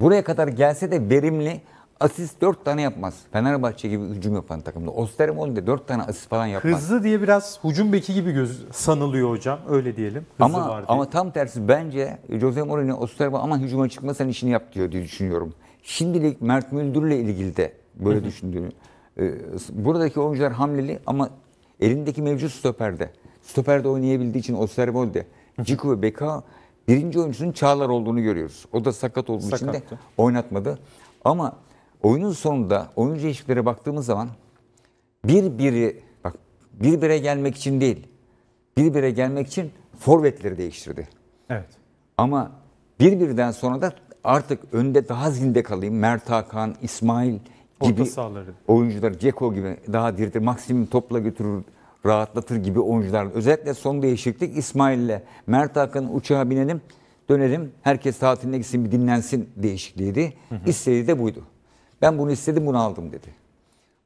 Buraya kadar gelse de verimli asist 4 tane yapmaz. Fenerbahçe gibi hücum yapan takımda. Osterwold de 4 tane asist falan yapmaz. Hızlı diye biraz hücum beki gibi göz sanılıyor hocam. Öyle diyelim. Hızlı ama, var ama tam tersi bence Jose Mourinho Osterwold ama hücuma çıkma sen işini yap diyor diye düşünüyorum. Şimdilik Mert ile ilgili de böyle Hı-hı. E, buradaki oyuncular hamleli ama elindeki mevcut stoperde. Stoperde oynayabildiği için Osterwold'e, Ciku ve Beka birinci oyuncusunun Çağlar olduğunu görüyoruz. O da sakat olduğu için de oynatmadı. Ama oyunun sonunda oyuncu ilişkilere baktığımız zaman bir biri bak bir bire gelmek için değil bir bire gelmek için forvetleri değiştirdi. Evet. Ama bir birden sonra da artık önde daha zinde kalayım. Mert Hakan, İsmail gibi oyuncular, Ceko gibi daha diridir. Maksimum topla götürür, rahatlatır gibi oyuncular. Özellikle son değişiklik İsmail'le Mert Hakan'ın uçağa binelim, dönelim. Herkes tatiline gitsin, bir dinlensin değişikliğiydi. Hı hı. İstediği de buydu. Ben bunu istedim bunu aldım dedi.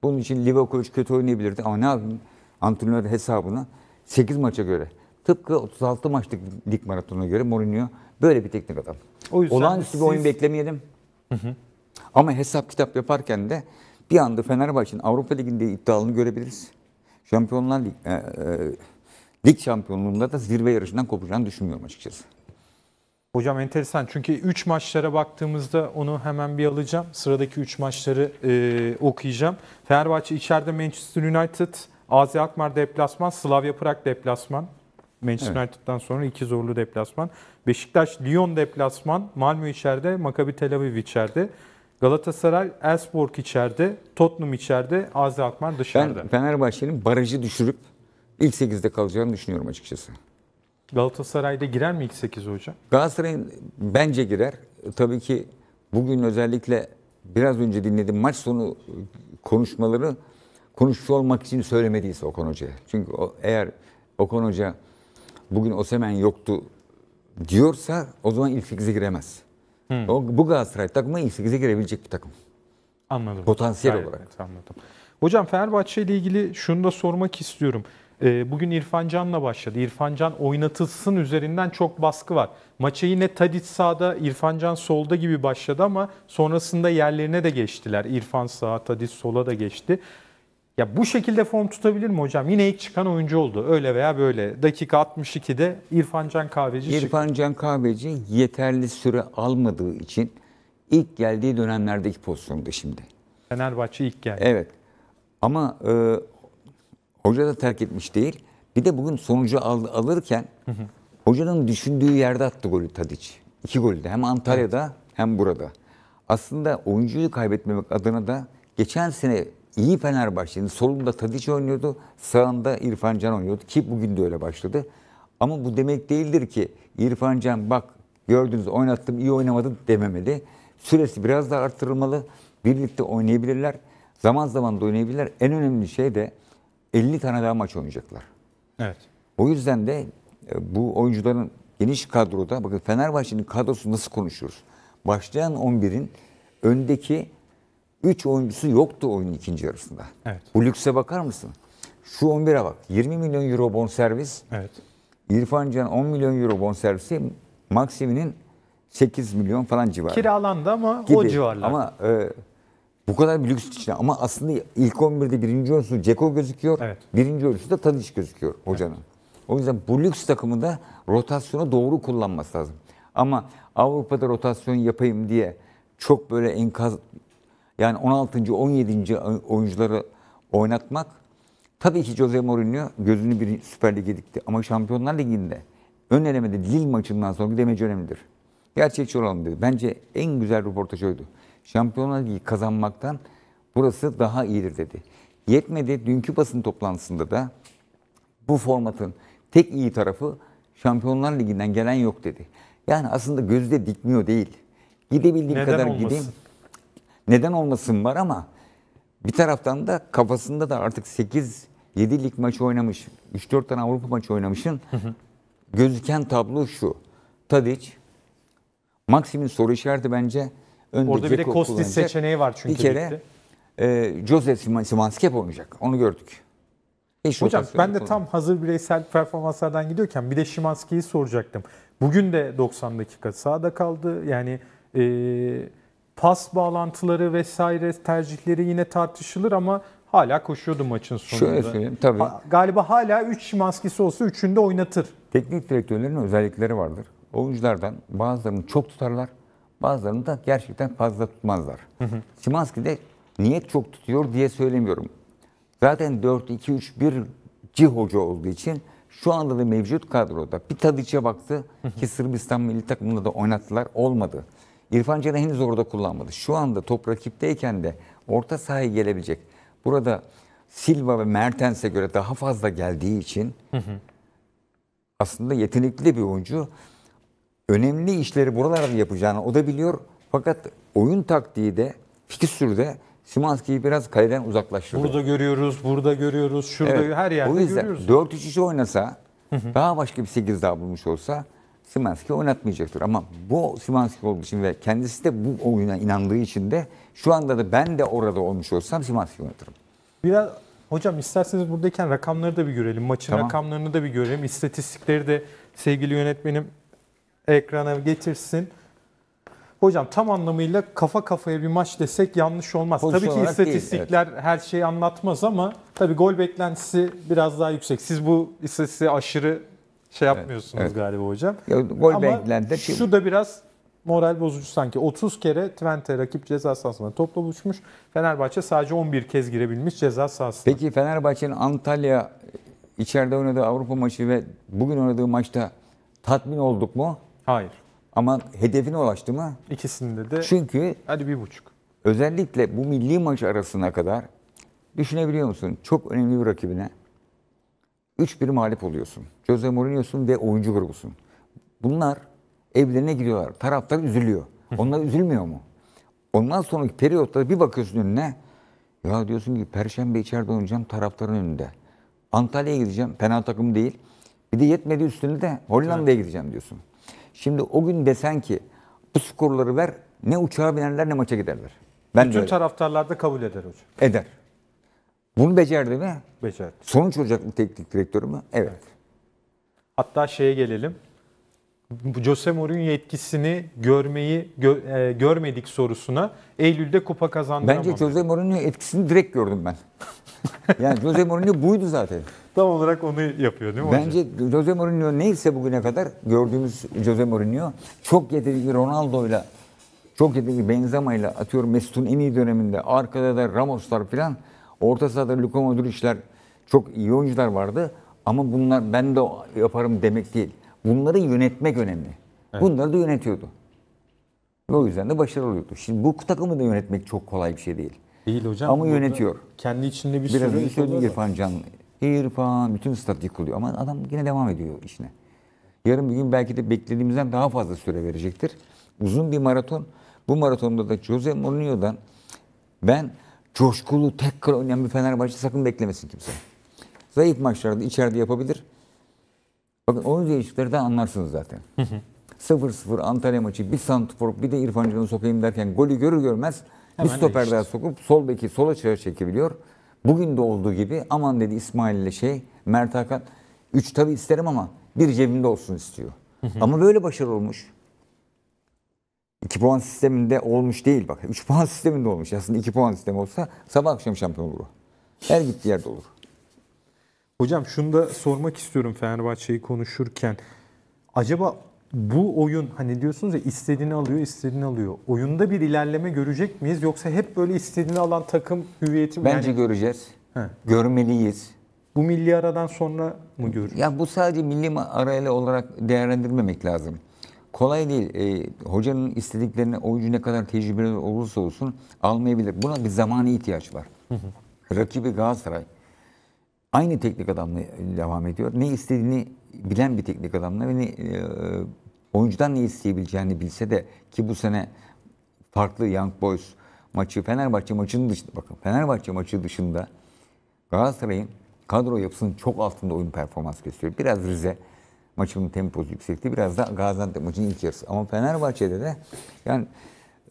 Bunun için Livakovic kötü oynayabilirdi ama ne yapayım? Antrenör hesabına 8 maça göre tıpkı 36 maçlık lig maratonuna göre Mourinho böyle bir teknik adam. O yüzden Olağanüstü siz... bir oyun beklemeyelim. Hı hı. Ama hesap kitap yaparken de bir anda Fenerbahçe'nin Avrupa Ligi'nde iddialını görebiliriz. Şampiyonlar Lig, e, e, Lig şampiyonluğunda da zirve yarışından kopacağını düşünmüyorum açıkçası. Hocam enteresan çünkü 3 maçlara baktığımızda onu hemen bir alacağım. Sıradaki 3 maçları e, okuyacağım. Fenerbahçe içeride Manchester United, AZ Alkmaar deplasman, Slavia Prag deplasman. Manchester evet. United'dan sonra iki zorlu deplasman. Beşiktaş Lyon deplasman, Malmö içeride, Maccabi Tel Aviv içeride. Galatasaray, Elfsborg içeride, Tottenham içeride, AZ Alkmaar dışarıda. Ben Fenerbahçe'nin barajı düşürüp ilk 8'de kalacağını düşünüyorum açıkçası. Galatasaray'da girer mi ilk 8'e hocam? Galatasaray'ın bence girer. Tabii ki bugün özellikle biraz önce dinledim maç sonu konuşmaları konuşucu olmak için söylemediyse Okan Hoca'ya. Çünkü o, eğer Okan Hoca bugün Osemen yoktu diyorsa o zaman ilk 8'e giremez. Hmm. O, bu Galatasaray takımı ilk 8'e girebilecek bir takım. Anladım. Potansiyel Gayet olarak. Evet, anladım. Hocam Fenerbahçe ile ilgili şunu da sormak istiyorum. Ee, bugün İrfan Can'la başladı. İrfan Can oynatılsın üzerinden çok baskı var. Maça yine Tadic sağda, İrfan Can solda gibi başladı ama sonrasında yerlerine de geçtiler. İrfan sağa, Tadic sola da geçti. Ya bu şekilde form tutabilir mi hocam? Yine ilk çıkan oyuncu oldu. Öyle veya böyle. Dakika 62'de İrfan Can Kahveci İrfan Can Kahveci yeterli süre almadığı için ilk geldiği dönemlerdeki pozisyonda şimdi. Fenerbahçe ilk geldi. Evet. Ama e, Hoca da terk etmiş değil. Bir de bugün sonucu al, alırken hı hı. hocanın düşündüğü yerde attı golü Tadic. İki golü de hem Antalya'da evet. hem burada. Aslında oyuncuyu kaybetmemek adına da geçen sene iyi Fenerbahçe'nin solunda Tadic oynuyordu, sağında İrfan Can oynuyordu ki bugün de öyle başladı. Ama bu demek değildir ki İrfan Can bak gördünüz oynattım iyi oynamadım dememeli. Süresi biraz daha arttırılmalı. Birlikte oynayabilirler. Zaman zaman da oynayabilirler. En önemli şey de 50 tane daha maç oynayacaklar. Evet. O yüzden de e, bu oyuncuların geniş kadroda bakın Fenerbahçe'nin kadrosu nasıl konuşuyoruz? Başlayan 11'in öndeki 3 oyuncusu yoktu oyunun ikinci yarısında. Evet. Bu lükse bakar mısın? Şu 11'e bak. 20 milyon euro bonservis. Evet. İrfan Can 10 milyon euro bonservisi. Maksimin'in 8 milyon falan civarı. Kiralandı ama gibi. o civarlar. Ama e, bu kadar bir lüks içine ama aslında ilk 11'de birinci oyuncusu Ceko gözüküyor. Evet. Birinci oyuncusu da Tadiç gözüküyor hocanın. Evet. O yüzden bu lüks takımında rotasyonu doğru kullanması lazım. Ama Avrupa'da rotasyon yapayım diye çok böyle enkaz yani 16. 17. oyuncuları oynatmak tabii ki Jose Mourinho gözünü bir Süper Lig'e dikti ama Şampiyonlar Ligi'nde ön elemede Lille maçından sonra bir demeci önemlidir. Gerçekçi olalım dedi. Bence en güzel röportaj oydu. Şampiyonlar Ligi kazanmaktan burası daha iyidir dedi. Yetmedi dünkü basın toplantısında da bu formatın tek iyi tarafı Şampiyonlar Ligi'nden gelen yok dedi. Yani aslında gözü de dikmiyor değil. Gidebildiğim Neden kadar olmasın? gideyim. Neden olmasın var ama bir taraftan da kafasında da artık 8 7 lig maçı oynamış, 3-4 tane Avrupa maçı oynamışın hı gözüken tablo şu. Tadic, Maxim'in soru işareti bence Önde Orada Ceko bir de Kostis seçeneği var çünkü. Bir kere e, Jose Simanski hep oynayacak. Onu gördük. Hiç Hocam ben de tam hazır bireysel performanslardan gidiyorken bir de Şimanski'yi soracaktım. Bugün de 90 dakika sahada kaldı. Yani e, pas bağlantıları vesaire tercihleri yine tartışılır ama hala koşuyordu maçın sonunda. Şöyle söyleyeyim tabii. Ha, galiba hala 3 Şimanski'si olsa 3'ünü de oynatır. Teknik direktörlerin özellikleri vardır. Oyunculardan bazılarını çok tutarlar, Bazılarını da gerçekten fazla tutmazlar. Hı hı. Simanski'de niyet çok tutuyor diye söylemiyorum. Zaten 4-2-3-1 C Hoca olduğu için şu anda da mevcut kadroda bir Tadiç'e baktı ki Sırbistan milli takımında da oynattılar olmadı. İrfan Can'ı henüz orada kullanmadı. Şu anda top rakipteyken de orta sahaya gelebilecek. Burada Silva ve Mertens'e göre daha fazla geldiği için aslında yetenekli bir oyuncu önemli işleri buralarda yapacağını o da biliyor. Fakat oyun taktiği de fikstürde Simanskiyi biraz kaleden uzaklaştırdı. Burada görüyoruz, burada görüyoruz, şurada evet, her yerde o yüzden görüyoruz. 4-3-3 oynasa daha başka bir 8 daha bulmuş olsa Simanski oynatmayacaktır. Ama bu Simanski olduğu için ve kendisi de bu oyuna inandığı için de şu anda da ben de orada olmuş olsam Simanski oynatırım. Biraz hocam isterseniz buradayken rakamları da bir görelim. Maçın tamam. rakamlarını da bir görelim. İstatistikleri de sevgili yönetmenim ekrana getirsin. Hocam tam anlamıyla kafa kafaya bir maç desek yanlış olmaz. Pozisyon tabii ki istatistikler değil, evet. her şeyi anlatmaz ama tabii gol beklentisi biraz daha yüksek. Siz bu istatistiği aşırı şey yapmıyorsunuz evet, evet. galiba hocam. Ya, gol ama beklentisi şu da biraz moral bozucu sanki. 30 kere Twente rakip ceza sahasına topla buluşmuş. Fenerbahçe sadece 11 kez girebilmiş ceza sahasına. Peki Fenerbahçe'nin Antalya içeride oynadığı Avrupa maçı ve bugün oynadığı maçta tatmin olduk mu? Hayır. Ama hedefine ulaştı mı? İkisinde de. Çünkü hadi bir buçuk. Özellikle bu milli maç arasına kadar düşünebiliyor musun? Çok önemli bir rakibine 3-1 mağlup oluyorsun. Jose Mourinho'sun ve oyuncu grubusun. Bunlar evlerine gidiyorlar. Taraftar üzülüyor. Onlar üzülmüyor mu? Ondan sonraki periyotta bir bakıyorsun önüne. Ya diyorsun ki Perşembe içeride oynayacağım taraftarın önünde. Antalya'ya gideceğim. Fena takım değil. Bir de yetmedi üstünde de Hollanda'ya gideceğim diyorsun. Şimdi o gün desen ki bu skorları ver ne uçağa binerler ne maça giderler. Ben Bütün taraftarlar da kabul eder hocam. Eder. Bunu becerdi mi? Becerdi. Sonuç olacak mı teknik direktörü mü? Evet. evet. Hatta şeye gelelim. Jose Mourinho yetkisini görmeyi gö, e, görmedik sorusuna Eylül'de kupa kazandı. Bence Jose Mourinho etkisini direkt gördüm ben. yani Jose Mourinho buydu zaten tam olarak onu yapıyor değil mi Bence hocam? Jose Mourinho neyse bugüne kadar gördüğümüz Jose Mourinho çok yetenekli Ronaldo'yla çok yetenekli Benzema'yla atıyorum Mesut'un en iyi döneminde arkada da Ramos'lar filan orta sahada Luka Modric'ler çok iyi oyuncular vardı ama bunlar ben de yaparım demek değil. Bunları yönetmek önemli. Evet. Bunları da yönetiyordu. Ve o yüzden de başarılı oluyordu. Şimdi bu takımı da yönetmek çok kolay bir şey değil. Değil hocam. Ama yönetiyor. Kendi içinde bir Biraz sürü... Biraz önce söyledim İrfan Can İrfan bütün statiği kuruyor. Ama adam yine devam ediyor işine. Yarın bir gün belki de beklediğimizden daha fazla süre verecektir. Uzun bir maraton. Bu maratonda da Jose Mourinho'dan ben coşkulu tekrar oynayan bir Fenerbahçe sakın beklemesin kimse. Zayıf maçlarda içeride yapabilir. Bakın oyuncu değişikliklerinden anlarsınız zaten. 0-0 Antalya maçı bir Santifor bir de İrfan sokayım derken golü görür görmez Hemen bir stoper değişti. daha sokup sol beki sola çevir çekebiliyor. Bugün de olduğu gibi aman dedi İsmail ile şey Mert Hakan 3 tabi isterim ama bir cebimde olsun istiyor. Hı hı. Ama böyle başarı olmuş. 2 puan sisteminde olmuş değil bak. 3 puan sisteminde olmuş. Aslında 2 puan sistemi olsa sabah akşam şampiyon olur Her gittiği yerde olur. Hocam şunu da sormak istiyorum Fenerbahçe'yi konuşurken. Acaba bu oyun hani diyorsunuz ya istediğini alıyor, istediğini alıyor. Oyunda bir ilerleme görecek miyiz yoksa hep böyle istediğini alan takım hüviyeti mi? Bence yani... göreceğiz. He. Görmeliyiz. Bu milli aradan sonra mı görürüz? Ya bu sadece milli arayla olarak değerlendirmemek lazım. Kolay değil. E, hocanın istediklerini oyuncu ne kadar tecrübeli olursa olsun almayabilir. Buna bir zamana ihtiyaç var. Hı hı. Rakibi Galatasaray. Aynı teknik adamla devam ediyor. Ne istediğini bilen bir teknik adamla beni e, oyuncudan ne isteyebileceğini bilse de ki bu sene farklı Young Boys maçı Fenerbahçe maçının dışında bakın Fenerbahçe maçı dışında Galatasaray'ın kadro yapısının çok altında oyun performans gösteriyor. Biraz Rize maçının temposu yüksekti. Biraz da Gaziantep maçının ilk yarısı. Ama Fenerbahçe'de de yani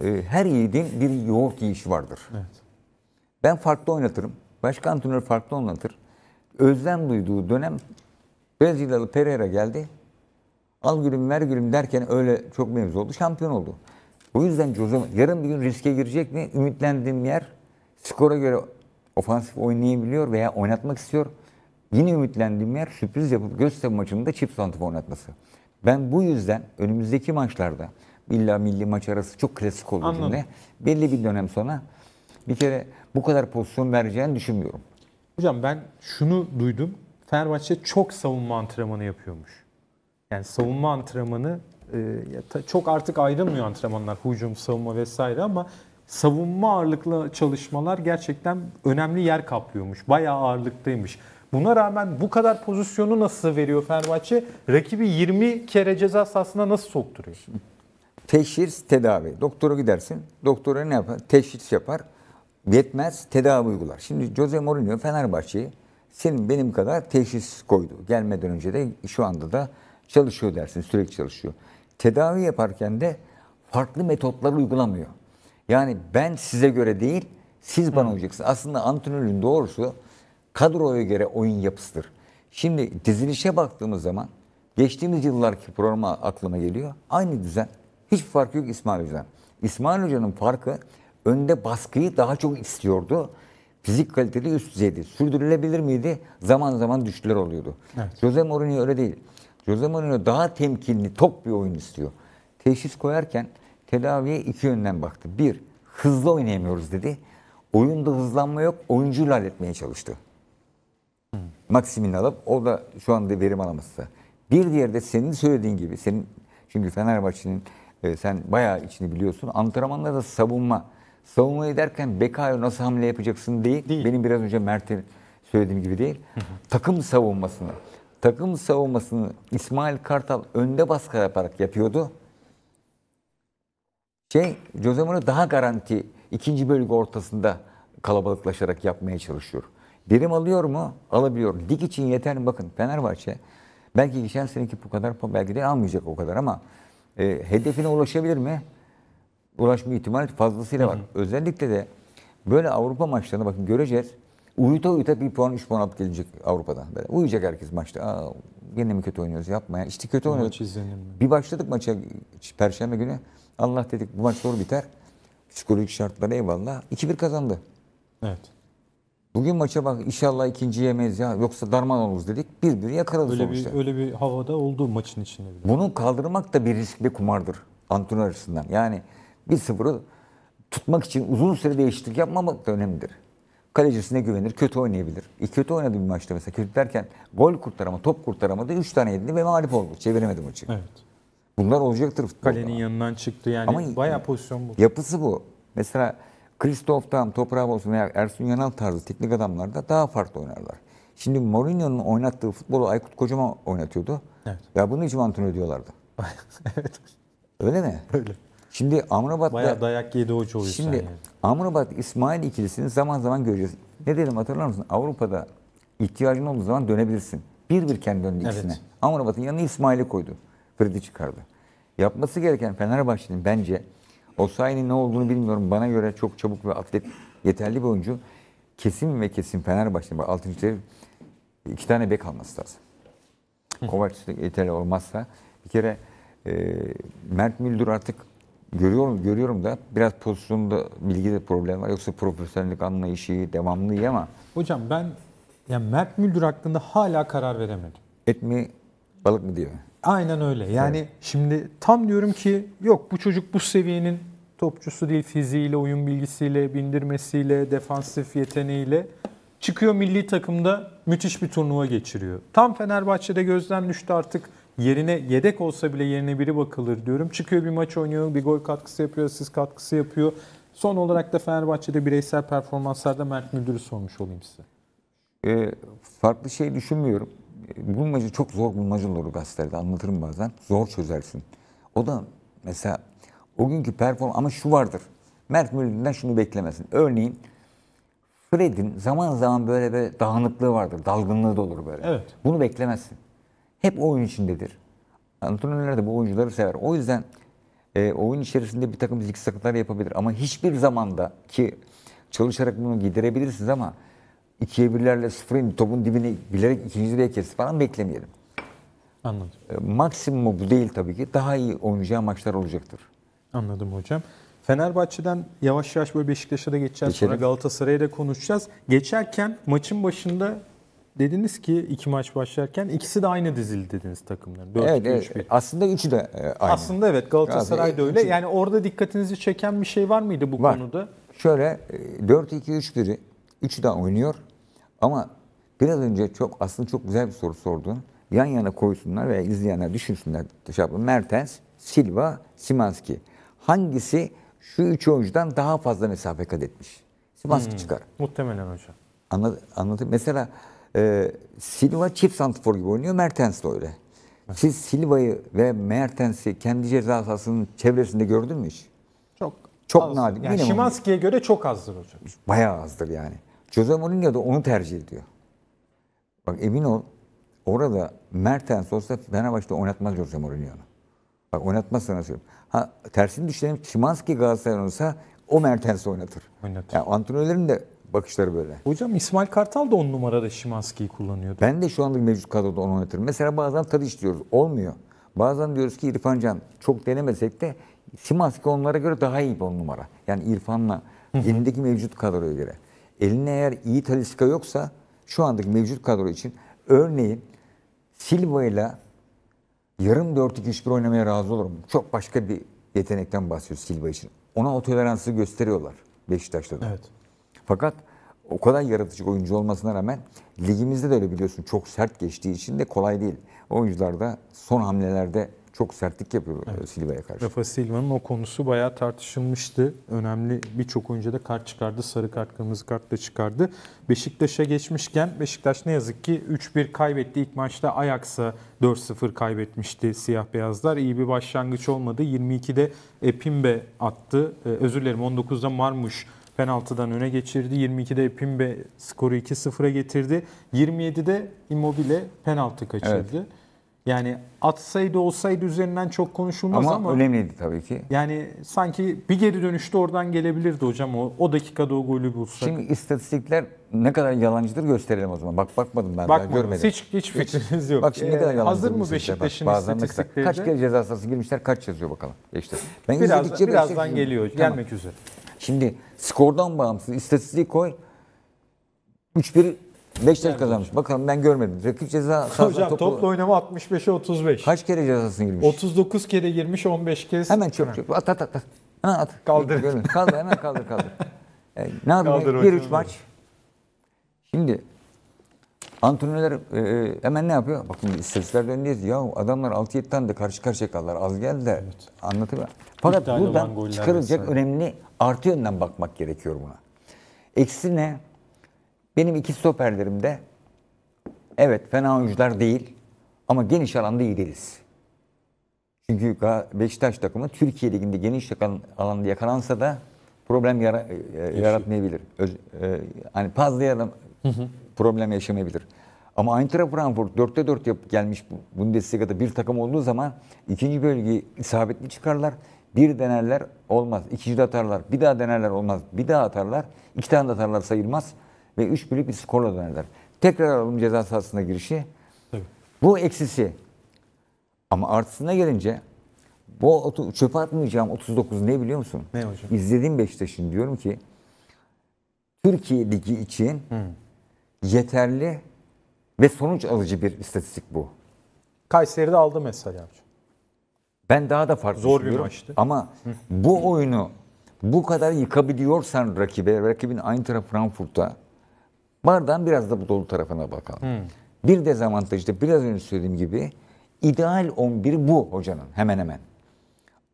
e, her yiğidin bir yoğurt yiyişi vardır. Evet. Ben farklı oynatırım. Başka antrenör farklı oynatır. Özlem duyduğu dönem Brezilyalı Pereira geldi. Al gülüm ver gülüm derken öyle çok mevzu oldu. Şampiyon oldu. O yüzden Jose yarın bir gün riske girecek mi? Ümitlendiğim yer skora göre ofansif oynayabiliyor veya oynatmak istiyor. Yine ümitlendiğim yer sürpriz yapıp Göztepe maçında çift santifor oynatması. Ben bu yüzden önümüzdeki maçlarda illa milli maç arası çok klasik olduğu için belli bir dönem sonra bir kere bu kadar pozisyon vereceğini düşünmüyorum. Hocam ben şunu duydum. Fenerbahçe çok savunma antrenmanı yapıyormuş. Yani savunma antrenmanı e, çok artık ayrılmıyor antrenmanlar hücum, savunma vesaire ama savunma ağırlıklı çalışmalar gerçekten önemli yer kaplıyormuş. Bayağı ağırlıklıymış. Buna rağmen bu kadar pozisyonu nasıl veriyor Fenerbahçe? Rakibi 20 kere ceza sahasına nasıl sokturuyor? Teşhir, tedavi. Doktora gidersin. Doktora ne yapar? Teşhis yapar. Yetmez, tedavi uygular. Şimdi Jose Mourinho Fenerbahçe'yi senin benim kadar teşhis koydu. Gelmeden önce de şu anda da çalışıyor dersin, sürekli çalışıyor. Tedavi yaparken de farklı metotları uygulamıyor. Yani ben size göre değil, siz bana olacaksınız. Aslında antrenörün doğrusu kadroya göre oyun yapısıdır. Şimdi dizilişe baktığımız zaman geçtiğimiz yıllarki programa aklıma geliyor. Aynı düzen. Hiçbir fark yok İsmail Hoca'nın. İsmail Hoca'nın farkı önde baskıyı daha çok istiyordu. Fizik kaliteli üst düzeydi. Sürdürülebilir miydi? Zaman zaman düştüler oluyordu. Evet. Jose Mourinho öyle değil. Jose Mourinho daha temkinli, tok bir oyun istiyor. Teşhis koyarken tedaviye iki yönden baktı. Bir, hızlı oynayamıyoruz dedi. Oyunda hızlanma yok, oyuncuyla halletmeye çalıştı. Hmm. Maksimini alıp o da şu anda verim alamazsa. Bir diğer de senin söylediğin gibi, senin çünkü Fenerbahçe'nin e, sen bayağı içini biliyorsun. Antrenmanlarda savunma, savunmayı derken Bekayo nasıl hamle yapacaksın değil. değil. Benim biraz önce Mert'in söylediğim gibi değil. takım savunmasını. Takım savunmasını İsmail Kartal önde baskı yaparak yapıyordu. Şey, Jose Mourinho daha garanti ikinci bölge ortasında kalabalıklaşarak yapmaya çalışıyor. birim alıyor mu? Alabiliyor. Dik için yeter Bakın Fenerbahçe belki geçen seneki bu kadar belki de almayacak o kadar ama e, hedefine ulaşabilir mi? ulaşma ihtimali fazlasıyla var. Özellikle de böyle Avrupa maçlarını bakın göreceğiz. Uyuta uyuta bir puan, üç puan alıp gelecek Avrupa'da. Böyle uyuyacak herkes maçta. Aa, yine mi kötü oynuyoruz yapma ya. İşte kötü oynuyoruz. Bir başladık maça perşembe günü. Allah dedik bu maç zor biter. Psikolojik şartlara eyvallah. 2-1 kazandı. Evet. Bugün maça bak inşallah ikinci yemeyiz ya yoksa darman oluruz dedik. Bir bir yakaladı öyle sonuçta. Bir, öyle bir havada oldu maçın içinde. Bile. Bunu kaldırmak da bir riskli kumardır antrenör açısından. Yani bir 0ı tutmak için uzun süre değişiklik yapmamak da önemlidir. Kalecisine güvenir, kötü oynayabilir. E, kötü oynadı bir maçta mesela. Kötü derken gol kurtarama, top kurtaramadı. üç tane yedi ve mağlup oldu. Çeviremedi maçı. Evet. Bunlar olacaktır Kalenin yanından çıktı yani. Ama bayağı pozisyon bu. Yapısı bu. Mesela Christoph Daum, Toprağı olsun veya Ersun Yanal tarzı teknik adamlar da daha farklı oynarlar. Şimdi Mourinho'nun oynattığı futbolu Aykut Kocaman oynatıyordu. Evet. Ya bunu için antrenör diyorlardı. evet. Öyle mi? Öyle. Şimdi Amrabat'ta... Bayağı dayak yedi o yüzden. Şimdi yani. Amrabat İsmail ikilisini zaman zaman göreceğiz. Ne dedim hatırlar mısın? Avrupa'da ihtiyacın olduğu zaman dönebilirsin. Bir bir kendi döndü ikisine. Evet. Amrabat'ın yanına İsmail'i koydu. Fred'i çıkardı. Yapması gereken Fenerbahçe'nin bence Osayi'nin ne olduğunu bilmiyorum. Bana göre çok çabuk ve atlet yeterli bir oyuncu. Kesin ve kesin Fenerbahçe'nin 6. iki tane bek alması lazım. Kovac yeterli olmazsa bir kere e, Mert Müldür artık görüyorum görüyorum da biraz pozisyonda bilgide problem var. Yoksa profesyonellik anlayışı devamlı iyi ama. Hocam ben yani Mert Müldür hakkında hala karar veremedim. Et mi balık mı diyor. Aynen öyle. Yani evet. şimdi tam diyorum ki yok bu çocuk bu seviyenin topçusu değil fiziğiyle, oyun bilgisiyle, bindirmesiyle, defansif yeteneğiyle çıkıyor milli takımda müthiş bir turnuva geçiriyor. Tam Fenerbahçe'de gözden düştü artık yerine yedek olsa bile yerine biri bakılır diyorum. Çıkıyor bir maç oynuyor, bir gol katkısı yapıyor, siz katkısı yapıyor. Son olarak da Fenerbahçe'de bireysel performanslarda Mert Müldür'ü sormuş olayım size. E, farklı şey düşünmüyorum. Bulmacı çok zor bulmaca olur gazetelerde anlatırım bazen. Zor çözersin. O da mesela o günkü perform ama şu vardır. Mert Müldür'den şunu beklemesin. Örneğin Fred'in zaman zaman böyle bir dağınıklığı vardır. Dalgınlığı da olur böyle. Evet. Bunu beklemezsin hep oyun içindedir. Antrenörler de bu oyuncuları sever. O yüzden e, oyun içerisinde bir takım zikzaklar yapabilir. Ama hiçbir zamanda ki çalışarak bunu giderebilirsiniz ama ikiye birlerle sıfırın topun dibini bilerek ikinci direğe kesip falan beklemeyelim. Anladım. E, maksimumu bu değil tabii ki. Daha iyi oynayacağı maçlar olacaktır. Anladım hocam. Fenerbahçe'den yavaş yavaş böyle Beşiktaş'a da geçeceğiz. Geçelim. Sonra Galatasaray'a da konuşacağız. Geçerken maçın başında dediniz ki iki maç başlarken ikisi de aynı dizildi dediniz takımların. 4 evet, 3 evet. Aslında üçü de e, aynı. Aslında evet Galatasaray da öyle. Yani orada dikkatinizi çeken bir şey var mıydı bu var. konuda? Şöyle 4-2-3-1'i e, üçü de oynuyor ama biraz önce çok aslında çok güzel bir soru sordun. Yan yana koysunlar veya izleyenler düşünsünler. Mertens, Silva, Simanski. Hangisi şu üç oyuncudan daha fazla mesafe kat etmiş? Simanski hmm, çıkar. Muhtemelen hocam. Anlat, anlatayım. Mesela e, Silva çift santifor gibi oynuyor. Mertens de öyle. Siz Silva'yı ve Mertens'i kendi ceza sahasının çevresinde gördün mü hiç? Çok. Çok nadir. Yani Şimanski'ye göre çok azdır hocam. Bayağı azdır yani. Jose Mourinho da onu tercih ediyor. Bak emin ol orada Mertens olsa Fenerbahçe'de oynatmaz Jose Mourinho'nu. Bak oynatmaz sana söylüyorum. Ha tersini düşünelim Şimanski Galatasaray olsa o Mertens oynatır. Oynatır. Yani antrenörlerin de bakışları böyle. Hocam İsmail Kartal da 10 numarada Şimanski'yi kullanıyordu. Ben de şu anda mevcut kadroda onu oynatırım. Mesela bazen tadı istiyoruz. Olmuyor. Bazen diyoruz ki İrfan Can çok denemesek de Şimanski onlara göre daha iyi bir 10 numara. Yani İrfan'la elindeki mevcut kadroya göre. Eline eğer iyi taliska yoksa şu andaki mevcut kadro için örneğin Silva ile yarım 4-2-3-1 oynamaya razı olurum. Çok başka bir yetenekten bahsediyoruz Silva için. Ona o gösteriyorlar Beşiktaş'ta da. Evet. Fakat o kadar yaratıcı oyuncu olmasına rağmen ligimizde de öyle biliyorsun çok sert geçtiği için de kolay değil. Oyuncular da son hamlelerde çok sertlik yapıyor evet. E, Silva'ya karşı. Rafa Silva'nın o konusu bayağı tartışılmıştı. Önemli birçok oyuncu da kart çıkardı. Sarı kart, kırmızı kart da çıkardı. Beşiktaş'a geçmişken Beşiktaş ne yazık ki 3-1 kaybetti. İlk maçta Ajax'a 4-0 kaybetmişti siyah beyazlar. İyi bir başlangıç olmadı. 22'de Epimbe attı. Ee, özür dilerim 19'da Marmuş penaltıdan öne geçirdi. 22'de Pimbe skoru 2-0'a getirdi. 27'de Immobile penaltı kaçırdı. Evet. Yani atsaydı olsaydı üzerinden çok konuşulmaz ama, ama önemliydi tabii ki. Yani sanki bir geri dönüşte oradan gelebilirdi hocam o, o dakikada o golü bulsak. Şimdi istatistikler ne kadar yalancıdır gösterelim o zaman. Bak bakmadım ben Bakmadım. görmedim. Hiç, hiç fikriniz yok. Bak şimdi ee, ne kadar yalancıdır. Hazır mı Beşiktaş'ın istatistikleri? Kaç kere ceza sahası girmişler kaç yazıyor bakalım. İşte. Ben biraz, birazdan geliyor. Tamam. Gelmek üzere. Şimdi skordan bağımsız istatistiği koy. 3-1 Beşiktaş yani kazanmış. Hocam. Bakalım ben görmedim. Rakip ceza Hocam topu... topla oynama 65'e 35. Kaç kere cezasına girmiş? 39 kere girmiş 15 kez. Hemen çöp çöp at at at. Ha, at. Kaldır. Görmedim. kaldır hemen kaldır kaldır. Yani, e, ne yapayım? 1-3 maç. Şimdi Antrenörler e, e, hemen ne yapıyor? Bakın istatistiklerden dönüyor. Ya adamlar 6-7 tane de karşı karşıya kaldılar. Az geldi de evet. anlatıyor. Fakat buradan çıkarılacak mesela. önemli artı yönden bakmak gerekiyor buna. Eksi ne? Benim iki stoperlerim de evet fena oyuncular değil ama geniş alanda iyi değiliz. Çünkü Beşiktaş takımı Türkiye Ligi'nde geniş alanda yakalansa da problem yara, e, yaratmayabilir. Öz, e, hani fazla yaram, hı hı problem yaşamayabilir. Ama Eintracht Frankfurt 4'te 4 gelmiş Bundesliga'da bir takım olduğu zaman ikinci bölgeyi isabetli çıkarlar. Bir denerler olmaz. İkinci de atarlar. Bir daha denerler olmaz. Bir daha atarlar. İki tane de atarlar sayılmaz. Ve üç birlik bir skorla denerler. Tekrar alalım ceza sahasına girişi. Tabii. Bu eksisi. Ama artısına gelince bu çöpe atmayacağım 39 ne biliyor musun? Ne hocam? İzlediğim Beşiktaş'ın diyorum ki Türkiye Ligi için hmm yeterli ve sonuç alıcı bir istatistik bu. Kayseri'de aldı mesela. Ben daha da farklı Zor bir maçtı. Ama bu oyunu bu kadar yıkabiliyorsan rakibe, rakibin aynı tarafı Frankfurt'ta bardağın biraz da bu dolu tarafına bakalım. Hı. Hmm. Bir dezavantajda biraz önce söylediğim gibi ideal 11 bu hocanın hemen hemen.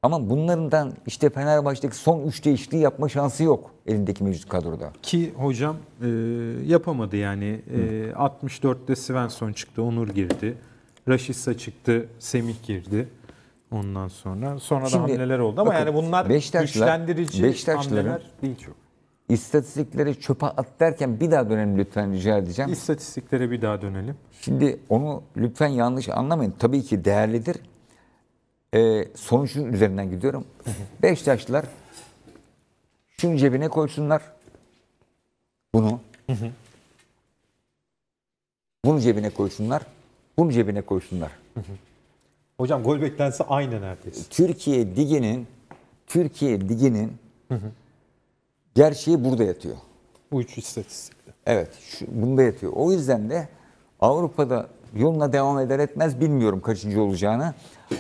Ama bunlardan işte Fenerbahçe'deki son üç değişikliği yapma şansı yok elindeki mevcut kadroda. Ki hocam e, yapamadı yani. E, 64'te Svensson çıktı, Onur girdi. Raşitsa çıktı, Semih girdi. Ondan sonra sonra da Şimdi, hamleler oldu ama bakın, yani bunlar Beşiktaşlılar, güçlendirici Beşiktaşlıların, hamleler değil çok. İstatistikleri çöpe at derken bir daha dönelim lütfen rica edeceğim. İstatistiklere bir daha dönelim. Şimdi onu lütfen yanlış anlamayın. Tabii ki değerlidir e, ee, sonucun üzerinden gidiyorum. Beş yaşlılar, şunun cebine koysunlar bunu. bunu cebine koysunlar. Bunu cebine koysunlar. Hocam gol beklense aynı neredeyse. Türkiye Ligi'nin Türkiye Ligi'nin gerçeği burada yatıyor. Bu üç istatistikte. Evet. Şu, bunda yatıyor. O yüzden de Avrupa'da yoluna devam eder etmez bilmiyorum kaçıncı olacağını.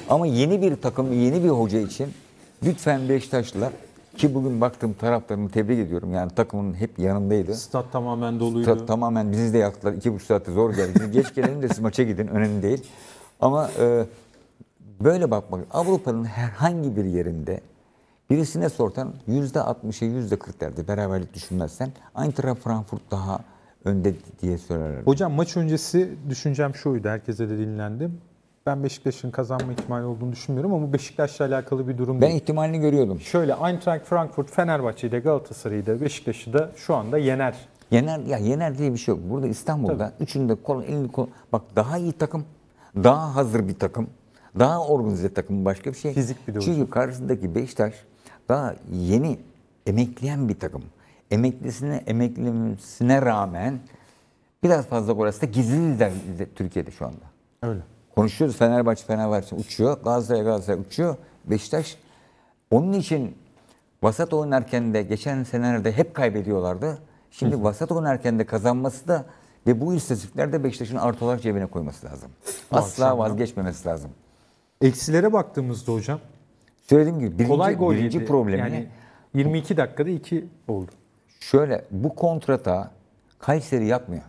Ama yeni bir takım, yeni bir hoca için lütfen Beşiktaşlılar ki bugün baktığım taraflarını tebrik ediyorum. Yani takımın hep yanındaydı. Stat tamamen doluydu. Stat tamamen bizi de yaktılar. İki buçuk saatte zor geldi. Geç gelelim de siz maça gidin. Önemli değil. Ama e, böyle bakmak. Avrupa'nın herhangi bir yerinde birisine sorsan yüzde %60'a yüzde kırk %40'lerdi. Beraberlik düşünmezsen Eintracht Frankfurt daha önde diye söylerler. Hocam maç öncesi düşüncem şuydu. Herkese de dinlendim ben Beşiktaş'ın kazanma ihtimali olduğunu düşünmüyorum ama Beşiktaş'la alakalı bir durum ben değil. Ben ihtimalini görüyordum. Şöyle Eintracht Frankfurt Fenerbahçe'yi de Galatasaray'ı da Beşiktaş'ı da şu anda yener. Yener ya yener diye bir şey yok. Burada İstanbul'da Tabii. üçünde kol elini kol bak daha iyi takım, daha hazır bir takım, daha organize takım başka bir şey. Fizik bir durum. Çünkü karşısındaki Beşiktaş daha yeni emekleyen bir takım. Emeklisine emeklisine rağmen biraz fazla gol aslında gizli Türkiye'de şu anda. Öyle konuşuyoruz Fenerbahçe Fenerbahçe uçuyor. Galatasaray Galatasaray uçuyor. Beşiktaş onun için vasat oynarken de geçen senelerde hep kaybediyorlardı. Şimdi Hı. vasat oynarken de kazanması da ve bu istatistiklerde Beşiktaş'ın artı olarak cebine koyması lazım. Asla vazgeçmemesi lazım. Eksilere baktığımızda hocam söylediğim gibi birinci, kolay gol birinci yedi. problemi yani 22 dakikada 2 oldu. Şöyle bu kontrata Kayseri yapmıyor.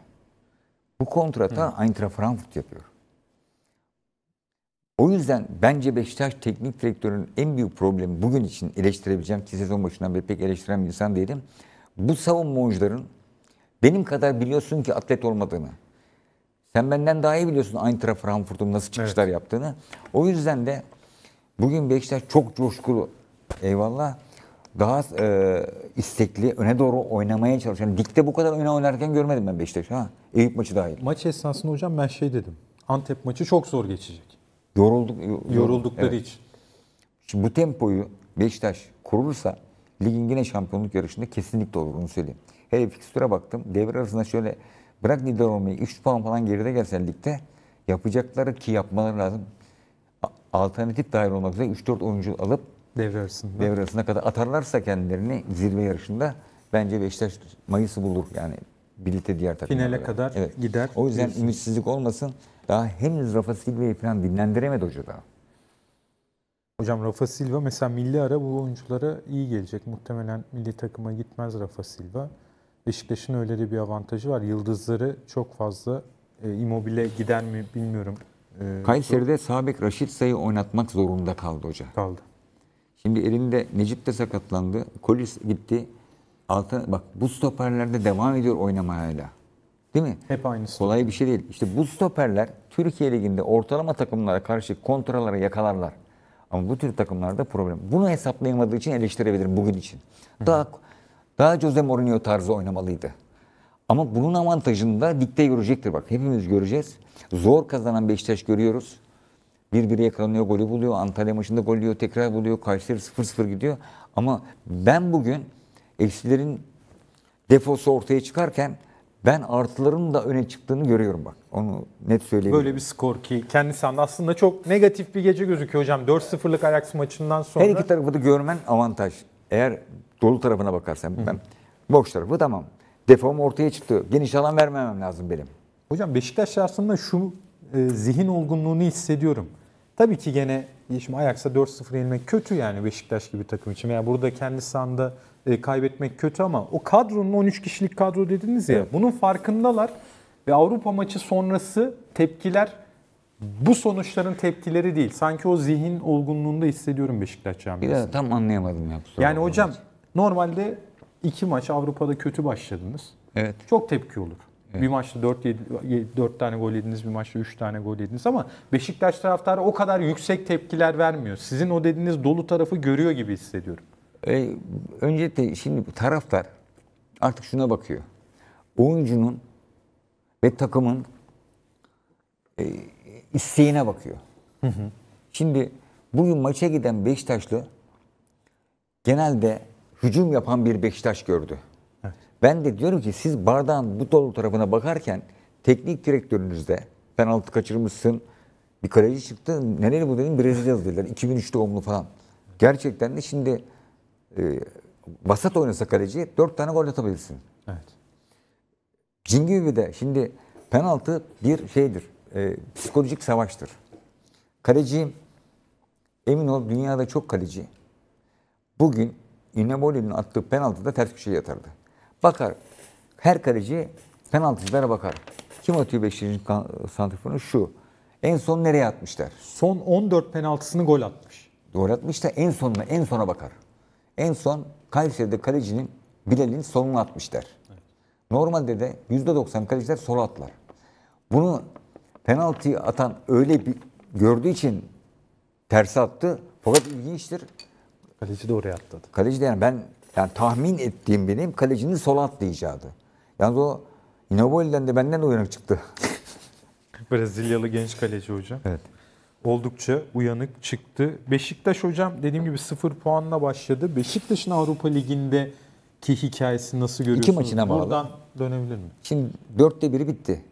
Bu kontrata Hı. Eintracht Frankfurt yapıyor. O yüzden bence Beşiktaş teknik direktörünün en büyük problemi bugün için eleştirebileceğim ki sezon başından beri pek eleştiren bir insan değilim. Bu savunma oyuncuların benim kadar biliyorsun ki atlet olmadığını. Sen benden daha iyi biliyorsun Eintracht Frankfurt'un nasıl çıkışlar evet. yaptığını. O yüzden de bugün Beşiktaş çok coşkulu. Eyvallah. Daha e, istekli, öne doğru oynamaya çalışan. Dikte bu kadar oyna oynarken görmedim ben Beşiktaş'ı ha. Eyüp maçı dahil. Maç esnasında hocam ben şey dedim. Antep maçı çok zor geçecek. Yorulduk, yoruldukları evet. için. Şimdi bu tempoyu Beşiktaş kurulursa ligin yine şampiyonluk yarışında kesinlikle olur onu söyleyeyim. Hele fikstüre baktım. Devre arasında şöyle bırak lider olmayı 3 puan falan geride gelsen ligde yapacakları ki yapmaları lazım. Alternatif dahil olmak üzere 3-4 oyuncu alıp devre arasında. devre arasında kadar atarlarsa kendilerini zirve yarışında bence Beşiktaş Mayıs'ı bulur yani birlikte diğer takımlara. Finale kadar evet. gider. O yüzden diyorsun. ümitsizlik olmasın. Daha henüz Rafa Silva'yı falan dinlendiremedi hoca da. Hocam Rafa Silva mesela milli ara bu oyunculara iyi gelecek. Muhtemelen milli takıma gitmez Rafa Silva. Beşiktaş'ın öyle de bir avantajı var. Yıldızları çok fazla e, immobile gider mi bilmiyorum. E, Kayseri'de çok... Sabek Raşit Say'ı oynatmak zorunda kaldı hoca. Kaldı. Şimdi elinde Necip de sakatlandı. Kolis gitti. Altı, bak bu stoperlerde devam ediyor oynamaya hala. Değil mi? Hep aynısı. Kolay bir şey değil. İşte bu stoperler Türkiye Ligi'nde ortalama takımlara karşı kontralara yakalarlar. Ama bu tür takımlarda problem. Bunu hesaplayamadığı için eleştirebilirim bugün için. Daha daha Jose Mourinho tarzı oynamalıydı. Ama bunun avantajını da dikte görecektir bak. Hepimiz göreceğiz. Zor kazanan Beşiktaş görüyoruz. Birbiri yakalanıyor, golü buluyor. Antalya maçında gol yiyor, tekrar buluyor. Kayseri 0-0 gidiyor. Ama ben bugün eksilerin defosu ortaya çıkarken ben artıların da öne çıktığını görüyorum bak. Onu net söyleyeyim. Böyle bir skor ki kendisi aslında çok negatif bir gece gözüküyor hocam. 4-0'lık Ajax maçından sonra. Her iki tarafı da görmen avantaj. Eğer dolu tarafına bakarsan ben boş tarafı tamam. Defam ortaya çıktı. Geniş alan vermemem lazım benim. Hocam Beşiktaş aslında şu e, zihin olgunluğunu hissediyorum. Tabii ki gene şimdi Ajax'a 4-0 yenilmek kötü yani Beşiktaş gibi takım için. Yani burada kendi sahanda e, kaybetmek kötü ama o kadronun 13 kişilik kadro dediniz ya evet. bunun farkındalar ve Avrupa maçı sonrası tepkiler bu sonuçların tepkileri değil. Sanki o zihin olgunluğunda hissediyorum Beşiktaş camiasını. Tam anlayamadım ya. Yani hocam maç. normalde iki maç Avrupa'da kötü başladınız. Evet. Çok tepki olur. Evet. Bir maçta 4, 7, 4 tane gol yediniz, bir maçta 3 tane gol yediniz ama Beşiktaş taraftarı o kadar yüksek tepkiler vermiyor. Sizin o dediğiniz dolu tarafı görüyor gibi hissediyorum. E, öncelikle şimdi taraftar artık şuna bakıyor. Oyuncunun ve takımın e, isteğine bakıyor. Hı hı. Şimdi bugün maça giden Beşiktaşlı genelde hücum yapan bir Beşiktaş gördü. Evet. Ben de diyorum ki siz bardağın bu dolu tarafına bakarken teknik direktörünüzde penaltı kaçırmışsın, bir kaleci çıktı, nereli bu dedim Brezilyalı dediler. 2003 doğumlu falan. Gerçekten de şimdi e, vasat oynasa kaleci dört tane gol atabilirsin. Evet. gibi de şimdi penaltı bir şeydir. E, psikolojik savaştır. Kaleci emin ol dünyada çok kaleci. Bugün İneboli'nin attığı penaltıda ters köşeye yatardı. Bakar. Her kaleci penaltıcılara bakar. Kim atıyor Beşiktaş'ın santrifonu? Şu. En son nereye atmışlar? Son 14 penaltısını gol atmış. Gol atmış da en sonuna, en sona bakar. En son Kayseri'de kalecinin Bilal'in solunu atmışlar. Normalde de %90 kaleciler sol atlar. Bunu penaltıyı atan öyle bir gördüğü için ters attı. Fakat ilginçtir. Kaleci de oraya atladı. Kaleci de yani ben yani tahmin ettiğim benim kalecinin sol atlayacağı. Yalnız o Inabol'den de benden de uyanık çıktı. Brezilyalı genç kaleci hocam. Evet oldukça uyanık çıktı. Beşiktaş hocam dediğim gibi sıfır puanla başladı. Beşiktaş'ın Avrupa Ligi'ndeki hikayesi nasıl görüyorsunuz? İki maçına bağlı. Buradan dönebilir mi? Şimdi dörtte biri bitti.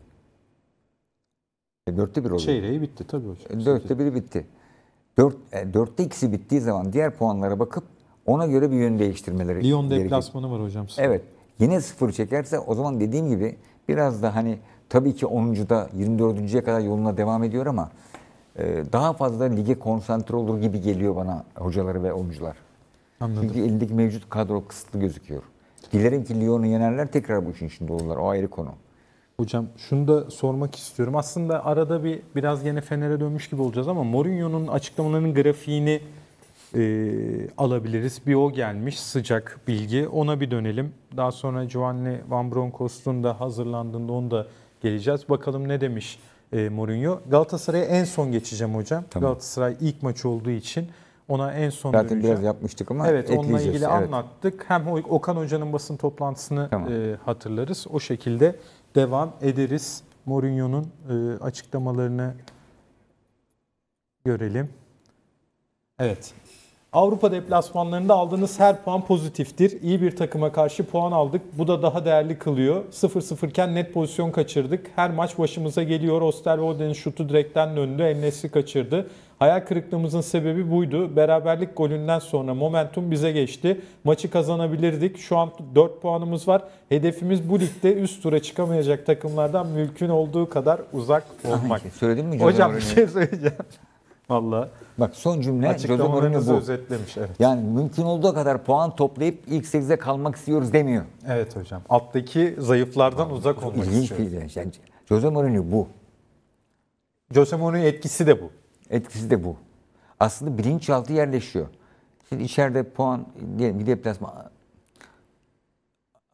E, dörtte bir oldu. Çeyreği bitti tabii hocam. E, dörtte biri bitti. Dört, e, dörtte ikisi bittiği zaman diğer puanlara bakıp ona göre bir yön değiştirmeleri Lyon deplasmanı var hocam. Evet. Yine sıfır çekerse o zaman dediğim gibi biraz da hani tabii ki 10. da 24.ye kadar yoluna devam ediyor ama ee, daha fazla lige konsantre olur gibi geliyor bana hocaları ve oyuncular. Anladım. Çünkü elindeki mevcut kadro kısıtlı gözüküyor. Dilerim ki Lyon'u yenerler tekrar bu işin içinde olurlar. O ayrı konu. Hocam şunu da sormak istiyorum. Aslında arada bir biraz yine Fener'e dönmüş gibi olacağız ama Mourinho'nun açıklamalarının grafiğini e, alabiliriz. Bir o gelmiş sıcak bilgi. Ona bir dönelim. Daha sonra Giovanni Van Bronckhorst'un da hazırlandığında onu da geleceğiz. Bakalım ne demiş e, Mourinho. Galatasaray'a en son geçeceğim hocam. Tamam. Galatasaray ilk maç olduğu için ona en son Zaten döneceğim. biraz yapmıştık ama Evet onunla ilgili evet. anlattık. Hem Okan Hoca'nın basın toplantısını tamam. e, hatırlarız. O şekilde devam ederiz. Mourinho'nun e, açıklamalarını görelim. Evet. Avrupa deplasmanlarında aldığınız her puan pozitiftir. İyi bir takıma karşı puan aldık. Bu da daha değerli kılıyor. 0-0 iken net pozisyon kaçırdık. Her maç başımıza geliyor. Osterwolde'nin şutu direkten döndü. Elnesi kaçırdı. Hayal kırıklığımızın sebebi buydu. Beraberlik golünden sonra momentum bize geçti. Maçı kazanabilirdik. Şu an 4 puanımız var. Hedefimiz bu ligde üst tura çıkamayacak takımlardan mümkün olduğu kadar uzak olmak. Söyledim mi? Hocam bir şey söyleyeceğim. Valla. Bak son cümle Jose Mourinho bu. özetlemiş. Evet. Yani mümkün olduğu kadar puan toplayıp ilk 8'e kalmak istiyoruz demiyor. Evet hocam. Alttaki zayıflardan Abi, uzak olmak istiyor. İlginç yani Jose Mourinho bu. Jose Mourinho etkisi de bu. Etkisi de bu. Aslında bilinçaltı yerleşiyor. Şimdi içeride puan diyelim bir deplasman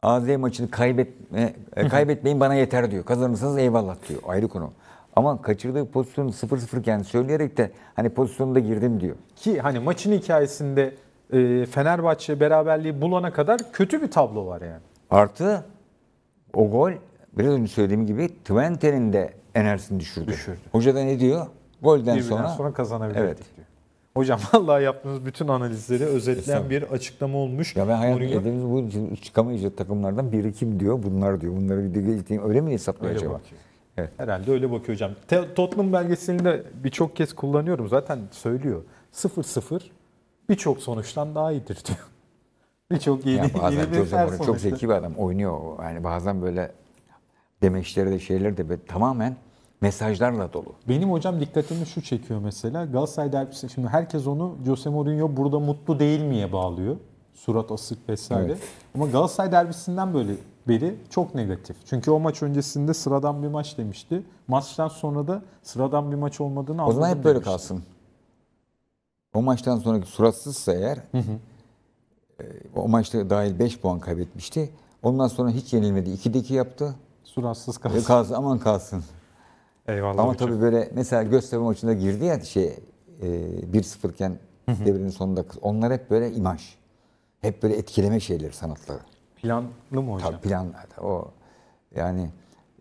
AZ maçını kaybetme, e, kaybetmeyin bana yeter diyor. Kazanırsanız eyvallah diyor. Ayrı konu. Ama kaçırdığı pozisyonu 0-0 iken söyleyerek de hani pozisyonda girdim diyor. Ki hani maçın hikayesinde e, Fenerbahçe beraberliği bulana kadar kötü bir tablo var yani. Artı o gol biraz önce söylediğim gibi Twente'nin de enerjisini düşürdü. düşürdü. Hoca da ne diyor? Golden sonra, sonra kazanabilirdik evet. diyor. Hocam vallahi yaptığınız bütün analizleri özetleyen bir açıklama olmuş. Ya ben hayal dediğimiz bu çıkamayacak takımlardan biri kim diyor? Bunlar diyor. Bunları bir de video öyle mi hesaplıyor acaba? Bakıyor. Evet. Herhalde öyle bakıyor hocam. Tottenham belgeselinde birçok kez kullanıyorum zaten söylüyor. sıfır sıfır birçok sonuçtan daha iyidir diyor. Birçok yeni, yani bazen yeni bir Jose Mourinho çok zeki bir adam oynuyor. Yani bazen böyle demeçleri de şeyleri de tamamen mesajlarla dolu. Benim hocam dikkatimi şu çekiyor mesela. Galatasaray derbisi şimdi herkes onu Jose Mourinho burada mutlu değil miye bağlıyor. Surat asık vesaire. Evet. Ama Galatasaray derbisinden böyle beri çok negatif. Çünkü o maç öncesinde sıradan bir maç demişti. Maçtan sonra da sıradan bir maç olmadığını anladım O zaman hep böyle demişti. kalsın. O maçtan sonraki suratsızsa eğer hı hı. E, o maçta dahil 5 puan kaybetmişti. Ondan sonra hiç yenilmedi. 2'de 2 yaptı. Suratsız e, kalsın. E, kalsın aman kalsın. Eyvallah Ama tabii böyle mesela gösteri maçında girdi ya şey e, 1-0 iken devrenin sonunda. Onlar hep böyle imaj. Hep böyle etkileme şeyleri sanatları. Planlı mı hocam? Tabii planlarda. O yani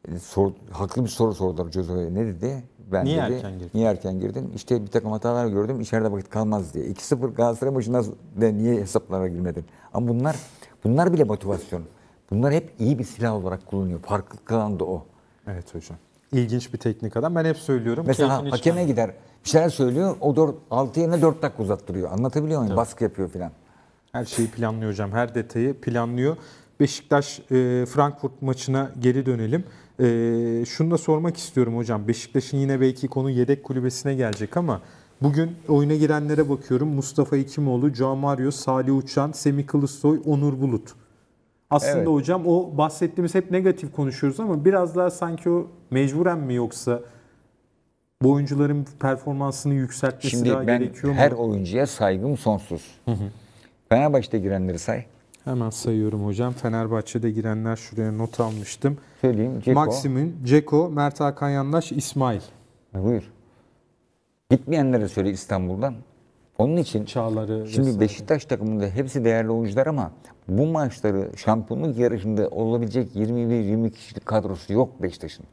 e, sor, haklı bir soru sordular Jose'ye. Ne dedi? Ben niye dedi, erken girdin? Niye erken girdin? İşte bir takım hatalar gördüm. İçeride vakit kalmaz diye. 2-0 Galatasaray maçında de niye hesaplara girmedin? Ama bunlar bunlar bile motivasyon. Bunlar hep iyi bir silah olarak kullanılıyor. Farklı kalan da o. Evet hocam. İlginç bir teknik adam. Ben hep söylüyorum. Mesela hakeme içinden... gider. Bir şeyler söylüyor. O 4, 6 yerine 4 dakika uzattırıyor. Anlatabiliyor muyum? Evet. Baskı yapıyor filan. Her şeyi planlıyor hocam. Her detayı planlıyor. Beşiktaş e, Frankfurt maçına geri dönelim. E, şunu da sormak istiyorum hocam. Beşiktaş'ın yine belki konu yedek kulübesine gelecek ama bugün oyuna girenlere bakıyorum. Mustafa İkimoğlu, Can Mario, Salih Uçan, Semih Kılıçsoy, Onur Bulut. Aslında evet. hocam o bahsettiğimiz hep negatif konuşuyoruz ama biraz daha sanki o mecburen mi yoksa bu oyuncuların performansını yükseltmesi Şimdi daha gerekiyor mu? Şimdi ben her oyuncuya saygım sonsuz. Hı hı. Fenerbahçe'de girenleri say. Hemen sayıyorum hocam. Fenerbahçe'de girenler şuraya not almıştım. Söyleyeyim. Ceko. Maksimum, Ceko, Mert Hakan Yandaş, İsmail. Ha, e, buyur. Gitmeyenlere söyle İstanbul'dan. Onun için Çağları şimdi vesaire. Beşiktaş takımında hepsi değerli oyuncular ama bu maçları şampiyonluk yarışında olabilecek 21-20 kişilik kadrosu yok Beşiktaş'ın.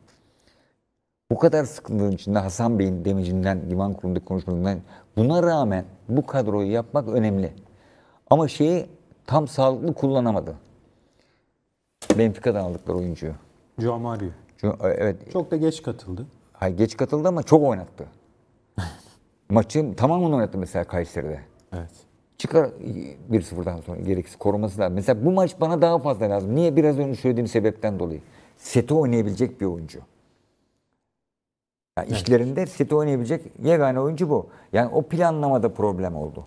Bu kadar sıkıntının içinde Hasan Bey'in demecinden, divan kurulundaki konuşmalarından buna rağmen bu kadroyu yapmak önemli. Ama şeyi tam sağlıklı kullanamadı. Benfica'dan aldıkları oyuncuyu. Joao Mario. E, evet. Çok da geç katıldı. Hayır, geç katıldı ama çok oynattı. Maçın tamamını oynattı mesela Kayseri'de. Evet. Çıkar 1-0'dan e, sonra gereksiz koruması lazım. Mesela bu maç bana daha fazla lazım. Niye? Biraz önce söylediğim sebepten dolayı. Seti oynayabilecek bir oyuncu. Yani evet. İşlerinde seti oynayabilecek yegane oyuncu bu. Yani o planlamada problem oldu.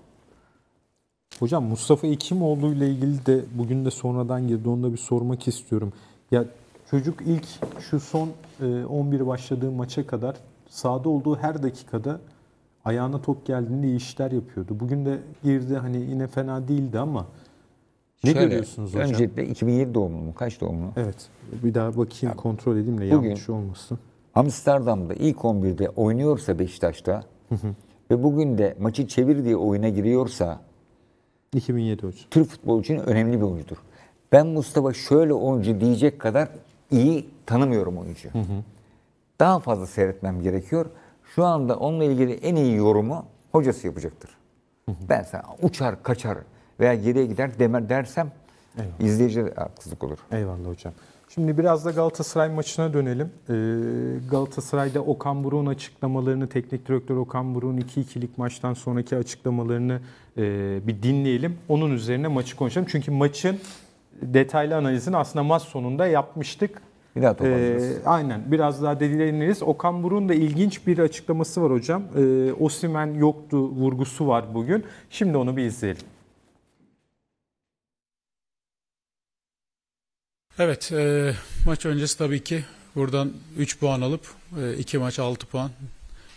Hocam Mustafa Ekimoğlu ile ilgili de bugün de sonradan girdi. Onu da bir sormak istiyorum. Ya çocuk ilk şu son 11 e, başladığı maça kadar sahada olduğu her dakikada ayağına top geldiğinde iyi işler yapıyordu. Bugün de girdi hani yine fena değildi ama ne Şöyle, görüyorsunuz hocam? Öncelikle 2007 doğumlu mu? Kaç doğumlu? Evet. Bir daha bakayım yani, kontrol edeyim de yanlış olmasın. Amsterdam'da ilk 11'de oynuyorsa Beşiktaş'ta hı ve bugün de maçı çevir diye oyuna giriyorsa 2007 hocam. Türk futbolu için önemli bir oyuncudur. Ben Mustafa şöyle oyuncu diyecek kadar iyi tanımıyorum oyuncu. Hı hı. Daha fazla seyretmem gerekiyor. Şu anda onunla ilgili en iyi yorumu hocası yapacaktır. Hı hı. Ben sana uçar, kaçar veya geriye gider demer dersem Eyvallah. izleyici haksızlık olur. Eyvallah hocam. Şimdi biraz da Galatasaray maçına dönelim. Ee, Galatasaray'da Okan Buruk'un açıklamalarını, teknik direktör Okan Buruk'un 2-2'lik maçtan sonraki açıklamalarını e, bir dinleyelim. Onun üzerine maçı konuşalım. Çünkü maçın detaylı analizini aslında maç sonunda yapmıştık. Bir daha Ee, aynen. Biraz daha dedileniriz. Okan Burun da ilginç bir açıklaması var hocam. Ee, Osimen yoktu vurgusu var bugün. Şimdi onu bir izleyelim. Evet, e, maç öncesi tabii ki buradan 3 puan alıp 2 e, maç 6 puan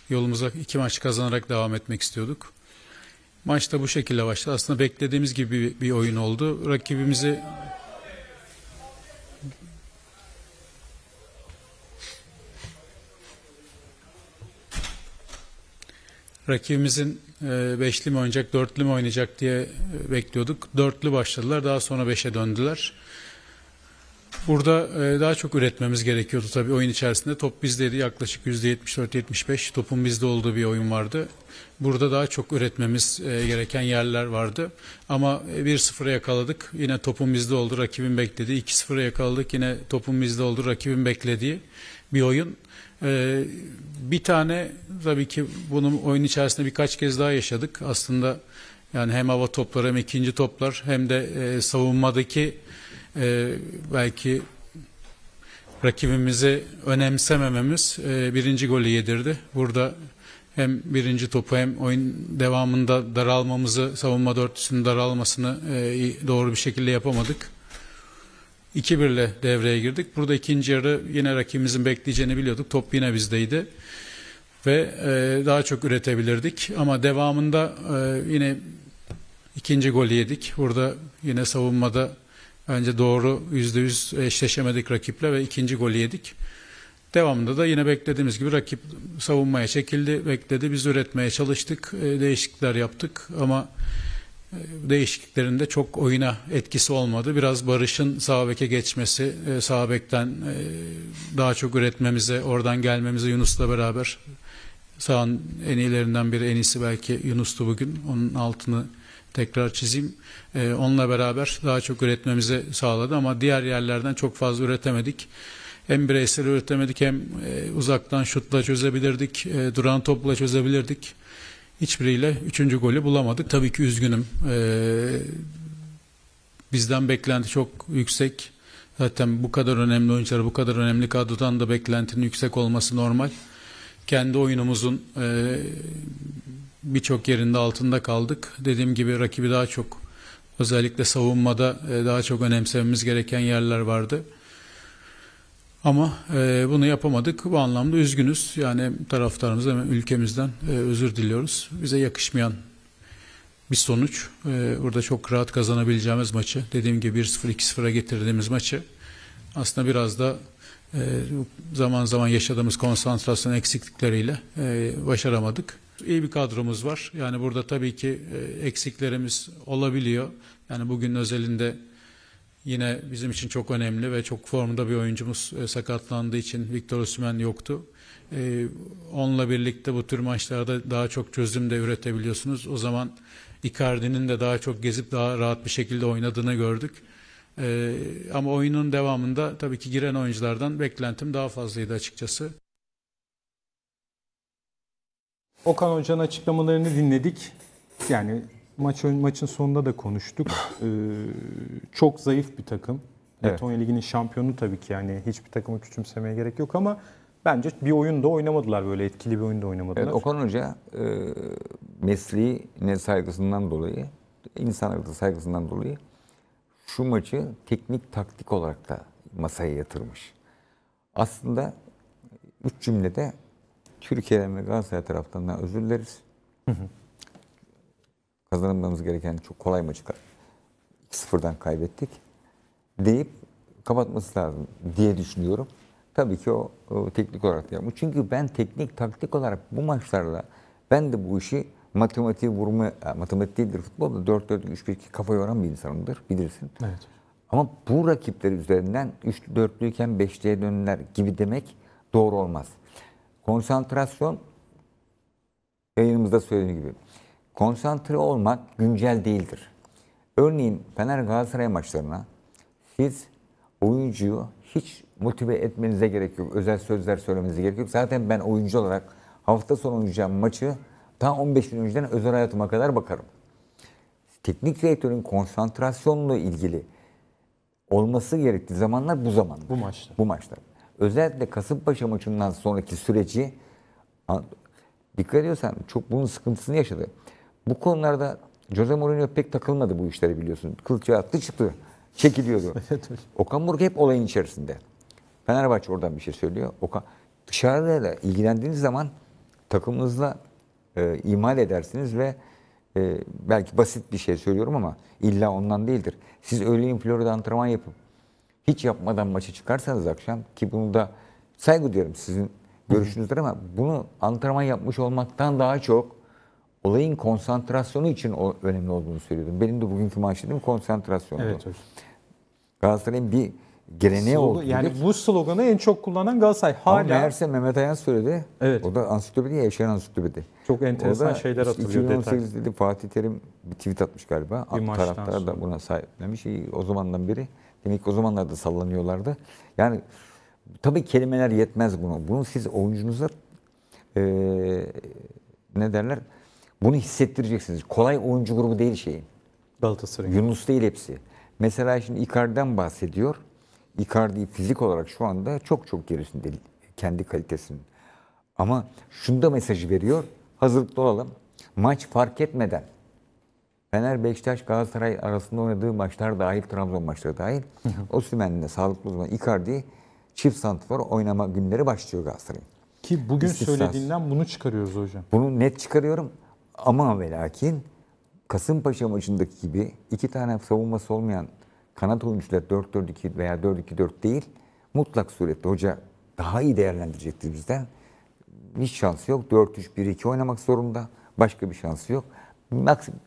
yolumuza 2 maç kazanarak devam etmek istiyorduk. Maçta bu şekilde başladı. Aslında beklediğimiz gibi bir oyun oldu. Rakibimizi rakibimizin e, beşli mi oynayacak, dörtlü mü oynayacak diye e, bekliyorduk. Dörtlü başladılar, daha sonra beşe döndüler. Burada e, daha çok üretmemiz gerekiyordu tabii oyun içerisinde. Top bizdeydi yaklaşık %74-75. Topun bizde olduğu bir oyun vardı. Burada daha çok üretmemiz e, gereken yerler vardı. Ama 1-0'a e, yakaladık. Yine topun bizde oldu. Rakibin beklediği. 2-0'a yakaladık. Yine topun bizde oldu. Rakibin beklediği bir oyun. E, bir tane tabii ki bunun oyun içerisinde birkaç kez daha yaşadık. Aslında yani hem hava topları hem ikinci toplar hem de savunmadaki belki rakibimizi önemsemememiz birinci golü yedirdi. Burada hem birinci topu hem oyun devamında daralmamızı, savunma dörtlüsünün daralmasını e, doğru bir şekilde yapamadık. 2-1 ile devreye girdik. Burada ikinci yarı yine rakibimizin bekleyeceğini biliyorduk. Top yine bizdeydi ve e, daha çok üretebilirdik. Ama devamında e, yine ikinci golü yedik. Burada yine savunmada bence doğru %100 eşleşemedik rakiple ve ikinci golü yedik. Devamında da yine beklediğimiz gibi rakip savunmaya çekildi, bekledi. Biz üretmeye çalıştık, e, değişiklikler yaptık ama e, değişikliklerinde çok oyuna etkisi olmadı. Biraz Barış'ın sağ beke geçmesi, e, sağ bekten daha çok üretmemize, oradan gelmemize Yunus'la beraber sağın en iyilerinden biri, en iyisi belki Yunus'tu bugün. Onun altını tekrar çizeyim. Onunla beraber daha çok üretmemize sağladı ama diğer yerlerden çok fazla üretemedik hem bireysel üretemedik hem e, uzaktan şutla çözebilirdik, e, duran topla çözebilirdik. Hiçbiriyle üçüncü golü bulamadık. Tabii ki üzgünüm. E, bizden beklenti çok yüksek. Zaten bu kadar önemli oyuncuları, bu kadar önemli kadrodan da beklentinin yüksek olması normal. Kendi oyunumuzun birçok yerinde altında kaldık. Dediğim gibi rakibi daha çok özellikle savunmada daha çok önemsememiz gereken yerler vardı. Ama e, bunu yapamadık. Bu anlamda üzgünüz. Yani hem taraftarımızdan ülkemizden e, özür diliyoruz. Bize yakışmayan bir sonuç. E, burada çok rahat kazanabileceğimiz maçı. Dediğim gibi 1-0 2-0'a getirdiğimiz maçı. Aslında biraz da e, zaman zaman yaşadığımız konsantrasyon eksiklikleriyle e, başaramadık. İyi bir kadromuz var. Yani burada tabii ki e, eksiklerimiz olabiliyor. Yani bugün özelinde Yine bizim için çok önemli ve çok formda bir oyuncumuz e, sakatlandığı için Victor Osimhen yoktu. Ee, onunla birlikte bu tür maçlarda daha çok çözüm de üretebiliyorsunuz. O zaman Icardi'nin de daha çok gezip daha rahat bir şekilde oynadığını gördük. E, ama oyunun devamında tabii ki giren oyunculardan beklentim daha fazlaydı açıkçası. Okan Hoca'nın açıklamalarını dinledik. Yani maç maçın sonunda da konuştuk. Ee, çok zayıf bir takım. Evet. Letonya Ligi'nin şampiyonu tabii ki yani hiçbir takımı küçümsemeye gerek yok ama bence bir oyunda oynamadılar böyle etkili bir oyunda oynamadılar. Evet, Okan Hoca e, mesleğine saygısından dolayı, insan hakları saygısından dolayı şu maçı teknik taktik olarak da masaya yatırmış. Aslında üç cümlede Türkiye'den ve Galatasaray taraftan özür dileriz. Hı hı kazanmamız gereken çok kolay maçı sıfırdan kaybettik deyip kapatması lazım diye düşünüyorum. Tabii ki o, o teknik olarak da yapmış. Çünkü ben teknik, taktik olarak bu maçlarla ben de bu işi matematiğe vurma, e, matematik değildir futbolda 4-4-3-1-2 kafa yoran bir insanımdır bilirsin. Evet. Ama bu rakipler üzerinden 3-4'lüyken 5'liye dönüler gibi demek doğru olmaz. Konsantrasyon yayınımızda söylediğim gibi konsantre olmak güncel değildir. Örneğin Fener Galatasaray maçlarına siz oyuncuyu hiç motive etmenize gerek yok. Özel sözler söylemenize gerek yok. Zaten ben oyuncu olarak hafta sonu oynayacağım maçı tam 15 gün önceden özel hayatıma kadar bakarım. Teknik direktörün konsantrasyonla ilgili olması gerektiği zamanlar bu zamanlar. Bu maçlar. Bu maçlar. Özellikle Kasımpaşa maçından sonraki süreci dikkat ediyorsan çok bunun sıkıntısını yaşadı. Bu konularda Jose Mourinho pek takılmadı bu işlere biliyorsun. Kılçığı attı çıktı. Çekiliyordu. Okan Buruk hep olayın içerisinde. Fenerbahçe oradan bir şey söylüyor. Okan, dışarıda da ilgilendiğiniz zaman takımınızla e, imal edersiniz ve e, belki basit bir şey söylüyorum ama illa ondan değildir. Siz öğleyin Florida'da antrenman yapıp hiç yapmadan maça çıkarsanız akşam ki bunu da saygı duyarım sizin görüşünüzdür ama bunu antrenman yapmış olmaktan daha çok olayın konsantrasyonu için o önemli olduğunu söylüyordum. Benim de bugünkü manşetim konsantrasyondu. Evet hocam. Galatasaray'ın bir geleneği oldu. Yani bu sloganı en çok kullanan Galatasaray. Hala... Ama meğerse Mehmet Ayan söyledi. Evet. O da ansiklopedi, yaşayan ansiklopedi. Çok enteresan o da şeyler hatırlıyor. 2018'de dedi Fatih Terim bir tweet atmış galiba. Bir taraftar da buna sahiplenmiş. O zamandan beri. Demek ki o zamanlarda sallanıyorlardı. Yani tabii kelimeler yetmez bunu. Bunu siz oyuncunuza e, ne derler? Bunu hissettireceksiniz. Kolay oyuncu grubu değil şeyin. Galatasaray. Yunus değil hepsi. Mesela şimdi Icardi'den bahsediyor. Icardi fizik olarak şu anda çok çok gerisinde kendi kalitesinin. Ama şunu da mesajı veriyor. Hazırlıklı olalım. Maç fark etmeden Fener, Beşiktaş, Galatasaray arasında oynadığı maçlar dahil, Trabzon maçları dahil. O Osimhen'le sağlıklı uzman Icardi çift santifor oynama günleri başlıyor Galatasaray'ın. Ki bugün İstisnas. söylediğinden bunu çıkarıyoruz hocam. Bunu net çıkarıyorum. Ama ve lakin Kasımpaşa maçındaki gibi iki tane savunması olmayan kanat oyuncular 4-4-2 veya 4-2-4 değil mutlak surette hoca daha iyi değerlendirecektir bizden. Hiç şansı yok. 4-3-1-2 oynamak zorunda. Başka bir şansı yok.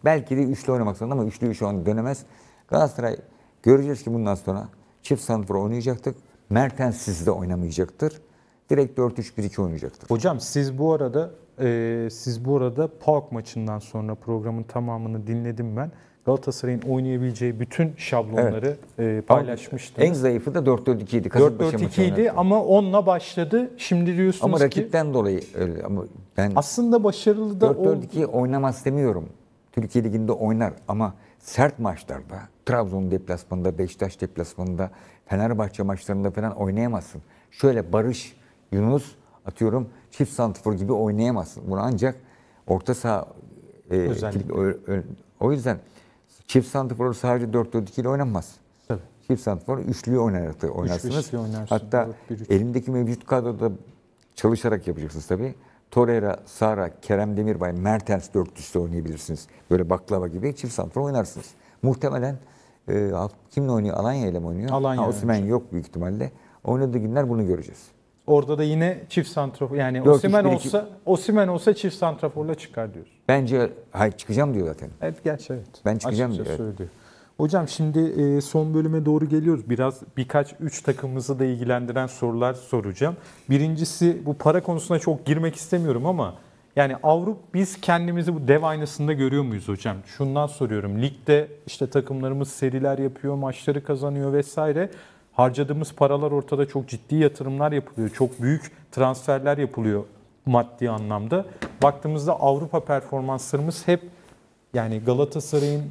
belki de üçlü oynamak zorunda ama üçlü şu an dönemez. Galatasaray göreceğiz ki bundan sonra çift santra oynayacaktık. Mertens de oynamayacaktır. Direkt 4-3-1-2 oynayacaktır. Hocam siz bu arada ee, siz bu arada Park maçından sonra programın tamamını dinledim ben. Galatasaray'ın oynayabileceği bütün şablonları evet. e, paylaşmıştım. En zayıfı da 4-4-2 idi. 4-4-2 idi ama onunla başladı. Şimdi diyorsunuz ama ki... Ama rakipten dolayı öyle. Ama ben aslında başarılı da 4-4-2 oynamaz demiyorum. Türkiye Ligi'nde oynar ama sert maçlarda, Trabzon deplasmanında, Beşiktaş deplasmanında, Fenerbahçe maçlarında falan oynayamazsın. Şöyle Barış, Yunus atıyorum çift santifor gibi oynayamazsın. Bunu ancak orta saha e, gibi, o, o yüzden çift santifor sadece 4-4-2 ile oynanmaz. Tabii. Çift santifor üçlü oynayarak da oynarsınız. Üç, oynarsın. Hatta 4, 1, elimdeki mevcut kadroda çalışarak yapacaksınız tabi. Torreira, Sara, Kerem Demirbay, Mertens dörtlüsü oynayabilirsiniz. Böyle baklava gibi çift santifor oynarsınız. Muhtemelen e, kimle oynuyor? Alanya ile mi oynuyor? Alanya ha, Osman yok büyük ihtimalle. Oynadığı günler bunu göreceğiz. Orada da yine çift santrafor yani Dört, Osimen üç, olsa Osimen olsa çift santraforla çıkar diyor. Bence hay, çıkacağım diyor zaten. Evet gerçi evet. Ben çıkacağım Açıkça diyor. söylüyor. Hocam şimdi e, son bölüme doğru geliyoruz. Biraz birkaç üç takımımızı da ilgilendiren sorular soracağım. Birincisi bu para konusuna çok girmek istemiyorum ama yani Avrupa biz kendimizi bu dev aynasında görüyor muyuz hocam? Şundan soruyorum. Ligde işte takımlarımız seriler yapıyor, maçları kazanıyor vesaire harcadığımız paralar ortada çok ciddi yatırımlar yapılıyor. Çok büyük transferler yapılıyor maddi anlamda. Baktığımızda Avrupa performanslarımız hep yani Galatasaray'ın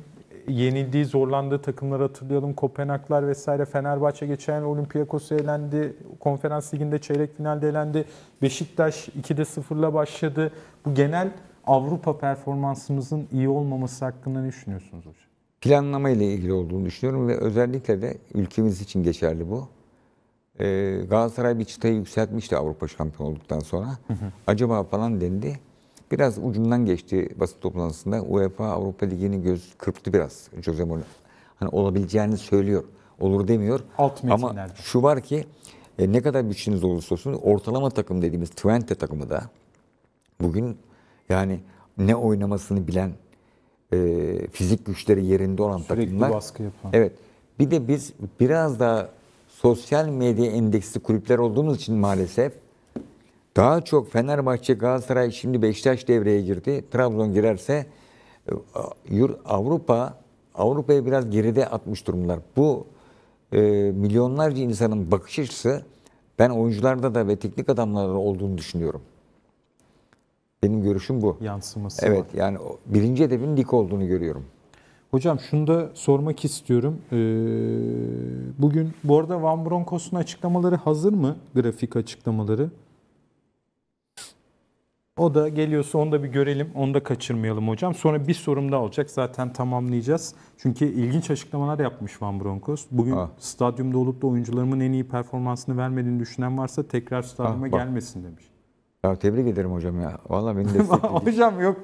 yenildiği, zorlandığı takımları hatırlayalım. Kopenhaglar vesaire. Fenerbahçe geçen Olympiakos Olympiakos'u elendi. Konferans liginde çeyrek finalde elendi. Beşiktaş 2'de 0'la başladı. Bu genel Avrupa performansımızın iyi olmaması hakkında ne düşünüyorsunuz hocam? planlama ile ilgili olduğunu düşünüyorum ve özellikle de ülkemiz için geçerli bu. Ee, Galatasaray bir çıtayı yükseltmişti Avrupa şampiyon olduktan sonra. Hı hı. Acaba falan dendi. Biraz ucundan geçti basın toplantısında. UEFA Avrupa Ligi'ni göz kırptı biraz Jose Mourinho. Hani olabileceğini söylüyor. Olur demiyor. Alt metinlerde. Ama şu var ki e, ne kadar güçlünüz olursa olsun ortalama takım dediğimiz Twente takımı da bugün yani ne oynamasını bilen e, fizik güçleri yerinde olan Sürekli takımlar. Sürekli baskı yapan. Evet. Bir de biz biraz daha sosyal medya endeksli kulüpler olduğumuz için maalesef daha çok Fenerbahçe, Galatasaray, şimdi Beşiktaş devreye girdi. Trabzon girerse e, Avrupa Avrupa'ya biraz geride atmış durumlar. Bu e, milyonlarca insanın bakış açısı ben oyuncularda da ve teknik adamlarda olduğunu düşünüyorum. Benim görüşüm bu. Yansıması Evet var. yani birinci hedefin dik olduğunu görüyorum. Hocam şunu da sormak istiyorum. Ee, bugün bu arada Van Bronkos'un açıklamaları hazır mı? Grafik açıklamaları. O da geliyorsa onu da bir görelim. Onu da kaçırmayalım hocam. Sonra bir sorum daha olacak. Zaten tamamlayacağız. Çünkü ilginç açıklamalar yapmış Van Bronkos. Bugün ah. stadyumda olup da oyuncularımın en iyi performansını vermediğini düşünen varsa tekrar stadyuma ah, gelmesin demiş. Ya tebrik ederim hocam ya. Vallahi beni destekledin. hocam yok.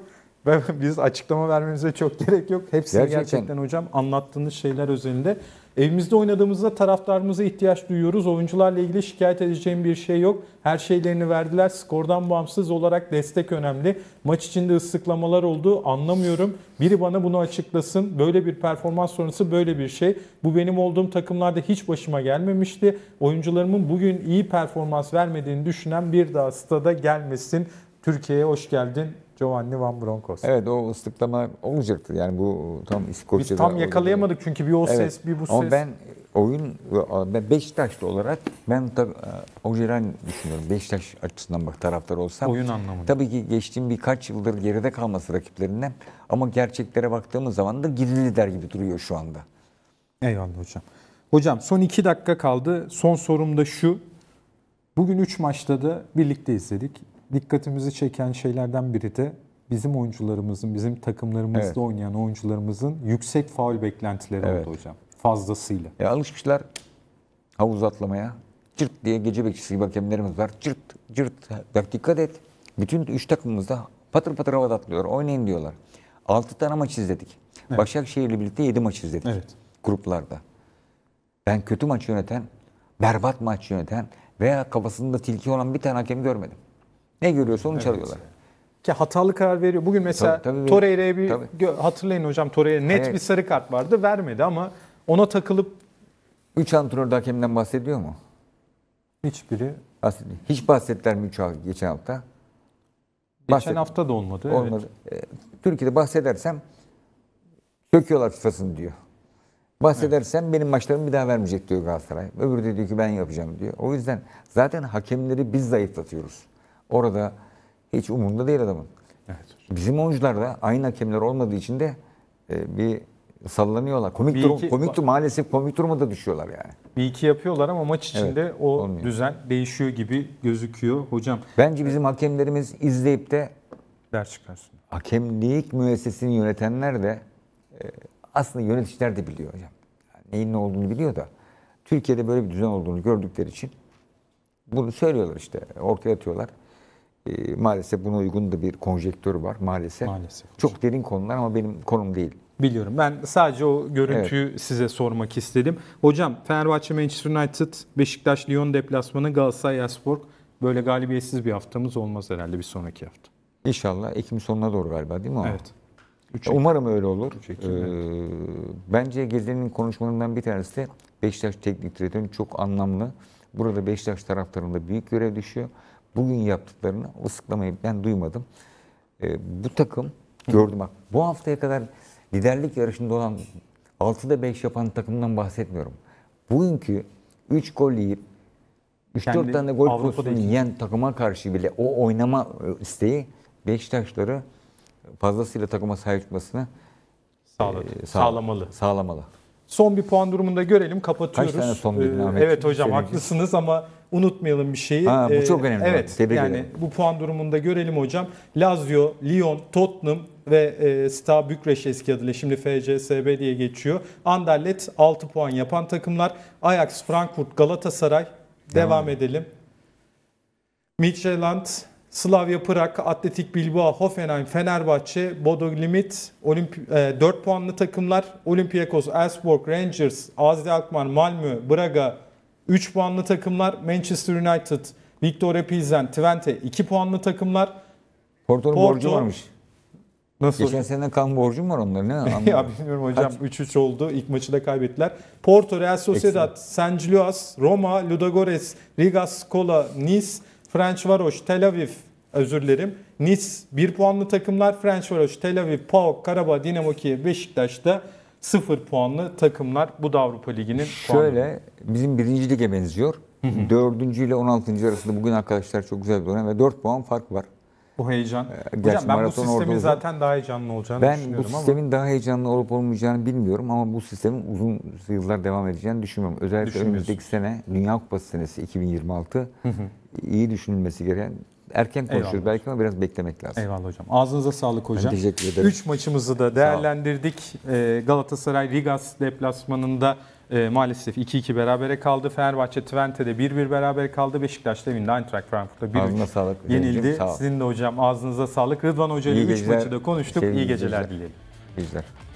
Ben, biz açıklama vermemize çok gerek yok. Hepsi gerçekten, gerçekten hocam anlattığınız şeyler özelinde Evimizde oynadığımızda taraftarımıza ihtiyaç duyuyoruz. Oyuncularla ilgili şikayet edeceğim bir şey yok. Her şeylerini verdiler. Skordan bağımsız olarak destek önemli. Maç içinde ıslıklamalar oldu. Anlamıyorum. Biri bana bunu açıklasın. Böyle bir performans sonrası böyle bir şey. Bu benim olduğum takımlarda hiç başıma gelmemişti. Oyuncularımın bugün iyi performans vermediğini düşünen bir daha stada gelmesin. Türkiye'ye hoş geldin Giovanni Van Bronckhorst. Evet o ıslıklama olacaktı. Yani bu e, tam İskoçya'da. Biz tam yakalayamadık oldu. çünkü bir o evet. ses bir bu ses. Ama ben oyun ben Beşiktaşlı olarak ben tabi e, Ojeran düşünüyorum. Beşiktaş açısından bak taraftar olsam. Oyun anlamında. Tabii ki geçtiğim birkaç yıldır geride kalması rakiplerinden ama gerçeklere baktığımız zaman da gizli lider gibi duruyor şu anda. Eyvallah hocam. Hocam son iki dakika kaldı. Son sorum da şu. Bugün üç maçta da birlikte izledik dikkatimizi çeken şeylerden biri de bizim oyuncularımızın, bizim takımlarımızda evet. oynayan oyuncularımızın yüksek faul beklentileri evet. oldu hocam. Fazlasıyla. E alışmışlar havuz atlamaya. Cırt diye gece bekçisi gibi hakemlerimiz var. Cırt, cırt. Bak dikkat et. Bütün üç takımımızda patır patır havada atlıyor. Oynayın diyorlar. Altı tane maç izledik. Evet. Başakşehir'le birlikte yedi maç izledik. Evet. Gruplarda. Ben kötü maç yöneten, berbat maç yöneten veya kafasında tilki olan bir tane hakem görmedim. Ne görüyorsa onu evet. çalıyorlar. Ki hatalı karar veriyor. Bugün mesela tabii, Torreira'ya bir tabii. hatırlayın hocam Torreira net evet. bir sarı kart vardı vermedi ama ona takılıp 3 antrenör hakeminden bahsediyor mu? Hiçbiri bahsetmiyor. Hiç bahsettiler mi 3 geçen hafta? Geçen Bahset... hafta da olmadı. Olmadı. Evet. Türkiye'de bahsedersem söküyorlar FIFA'sını diyor. Bahsedersem evet. benim maçlarımı bir daha vermeyecek diyor Galatasaray. Öbürü de diyor ki ben yapacağım diyor. O yüzden zaten hakemleri biz zayıflatıyoruz. Orada hiç umurunda değil adamın. Evet. Bizim oyuncular da aynı hakemler olmadığı için de e, bir sallanıyorlar. Komik, bir durum, iki, komik durum, maalesef komik duruma da düşüyorlar yani. Bir iki yapıyorlar ama maç içinde evet, o olmuyor. düzen değişiyor gibi gözüküyor hocam. Bence bizim hakemlerimiz izleyip de ders çıkarsın. Hakemlik müessesini yönetenler de e, aslında yöneticiler de biliyor hocam. Yani neyin ne olduğunu biliyor da Türkiye'de böyle bir düzen olduğunu gördükleri için bunu söylüyorlar işte ortaya atıyorlar. E, maalesef buna uygun da bir konjektör var maalesef. Maalesef. Çok derin konular ama benim konum değil. Biliyorum. Ben sadece o görüntüyü evet. size sormak istedim. Hocam Fenerbahçe Manchester United, Beşiktaş Lyon deplasmanı, Galatasaray Aspor böyle galibiyetsiz bir haftamız olmaz herhalde bir sonraki hafta. İnşallah Ekim sonuna doğru galiba değil mi? Evet. Üç Umarım öyle olur. Üç Ekim, ee, Bence Gezen'in konuşmalarından bir tanesi de Beşiktaş teknik direktörünün çok anlamlı. Burada Beşiktaş taraftarında büyük görev düşüyor bugün yaptıklarını o sıklamayı ben duymadım. E, bu takım gördüm bak bu haftaya kadar liderlik yarışında olan 6'da 5 yapan takımdan bahsetmiyorum. Bugünkü 3 gol yiyip 3-4 tane gol pozisyonu yiyen takıma karşı bile o oynama e, isteği Beşiktaşları fazlasıyla takıma sahip çıkmasını E, sağ, sağlamalı. Sağlamalı. Son bir puan durumunda görelim kapatıyoruz. Kaç tane son dedin ee, Ahmet? Evet hocam haklısınız ama unutmayalım bir şeyi. Ha, bu ee, çok önemli. Evet Tebrik yani ederim. bu puan durumunda görelim hocam. Lazio, Lyon, Tottenham ve e, Sta Bükreş eski adıyla şimdi FCSB diye geçiyor. Anderlet 6 puan yapan takımlar. Ajax, Frankfurt, Galatasaray devam, devam edelim. Midtjylland, Slavia Prag, Atletik Bilbao, Hoffenheim, Fenerbahçe, Bodo Limit, Olimpi e, 4 puanlı takımlar, Olympiakos, Elfsborg, Rangers, AZ Alkmaar, Malmö, Braga 3 puanlı takımlar, Manchester United, Victoria Pilsen, Twente 2 puanlı takımlar. Porto'nun Porto, borcu varmış. Nasıl? Geçen seneden kan borcum var onların. Ne ya bilmiyorum hocam. 3-3 oldu. İlk maçı da kaybettiler. Porto, Real Sociedad, San Luis, Roma, Ludogorets, Riga Skola, Nice, French Varoş, Tel Aviv özür dilerim. Nice 1 puanlı takımlar. French Varoş, Tel Aviv, PAOK, Karabağ, Dinamo Kiev, Beşiktaş da 0 puanlı takımlar bu da Avrupa Ligi'nin Şöyle puanı. bizim birinci lige benziyor. Hı Dördüncü ile 16. arasında bugün arkadaşlar çok güzel bir dönem ve 4 puan fark var. Bu heyecan. Ee, gerçi Hocam ben bu sistemin zaten daha heyecanlı olacağını ben düşünüyorum ama. Ben bu sistemin ama. daha heyecanlı olup olmayacağını bilmiyorum ama bu sistemin uzun yıllar devam edeceğini düşünmüyorum. Özellikle önümüzdeki sene Dünya Kupası senesi 2026 iyi düşünülmesi gereken erken konuşuyoruz belki ama biraz beklemek lazım. Eyvallah hocam. Ağzınıza sağlık hocam. Ben teşekkür ederim. Üç maçımızı da değerlendirdik. Ee, Galatasaray Rigas deplasmanında e, maalesef 2-2 berabere kaldı. Fenerbahçe Twente'de 1-1 berabere kaldı. Beşiktaş'ta evinde Eintracht Frankfurt'ta 1-3 yenildi. Sağ Sizin de hocam ağzınıza sağlık. Rıdvan Hoca ile 3 maçı da konuştuk. Sevgili iyi geceler, geceler dileyelim. İyi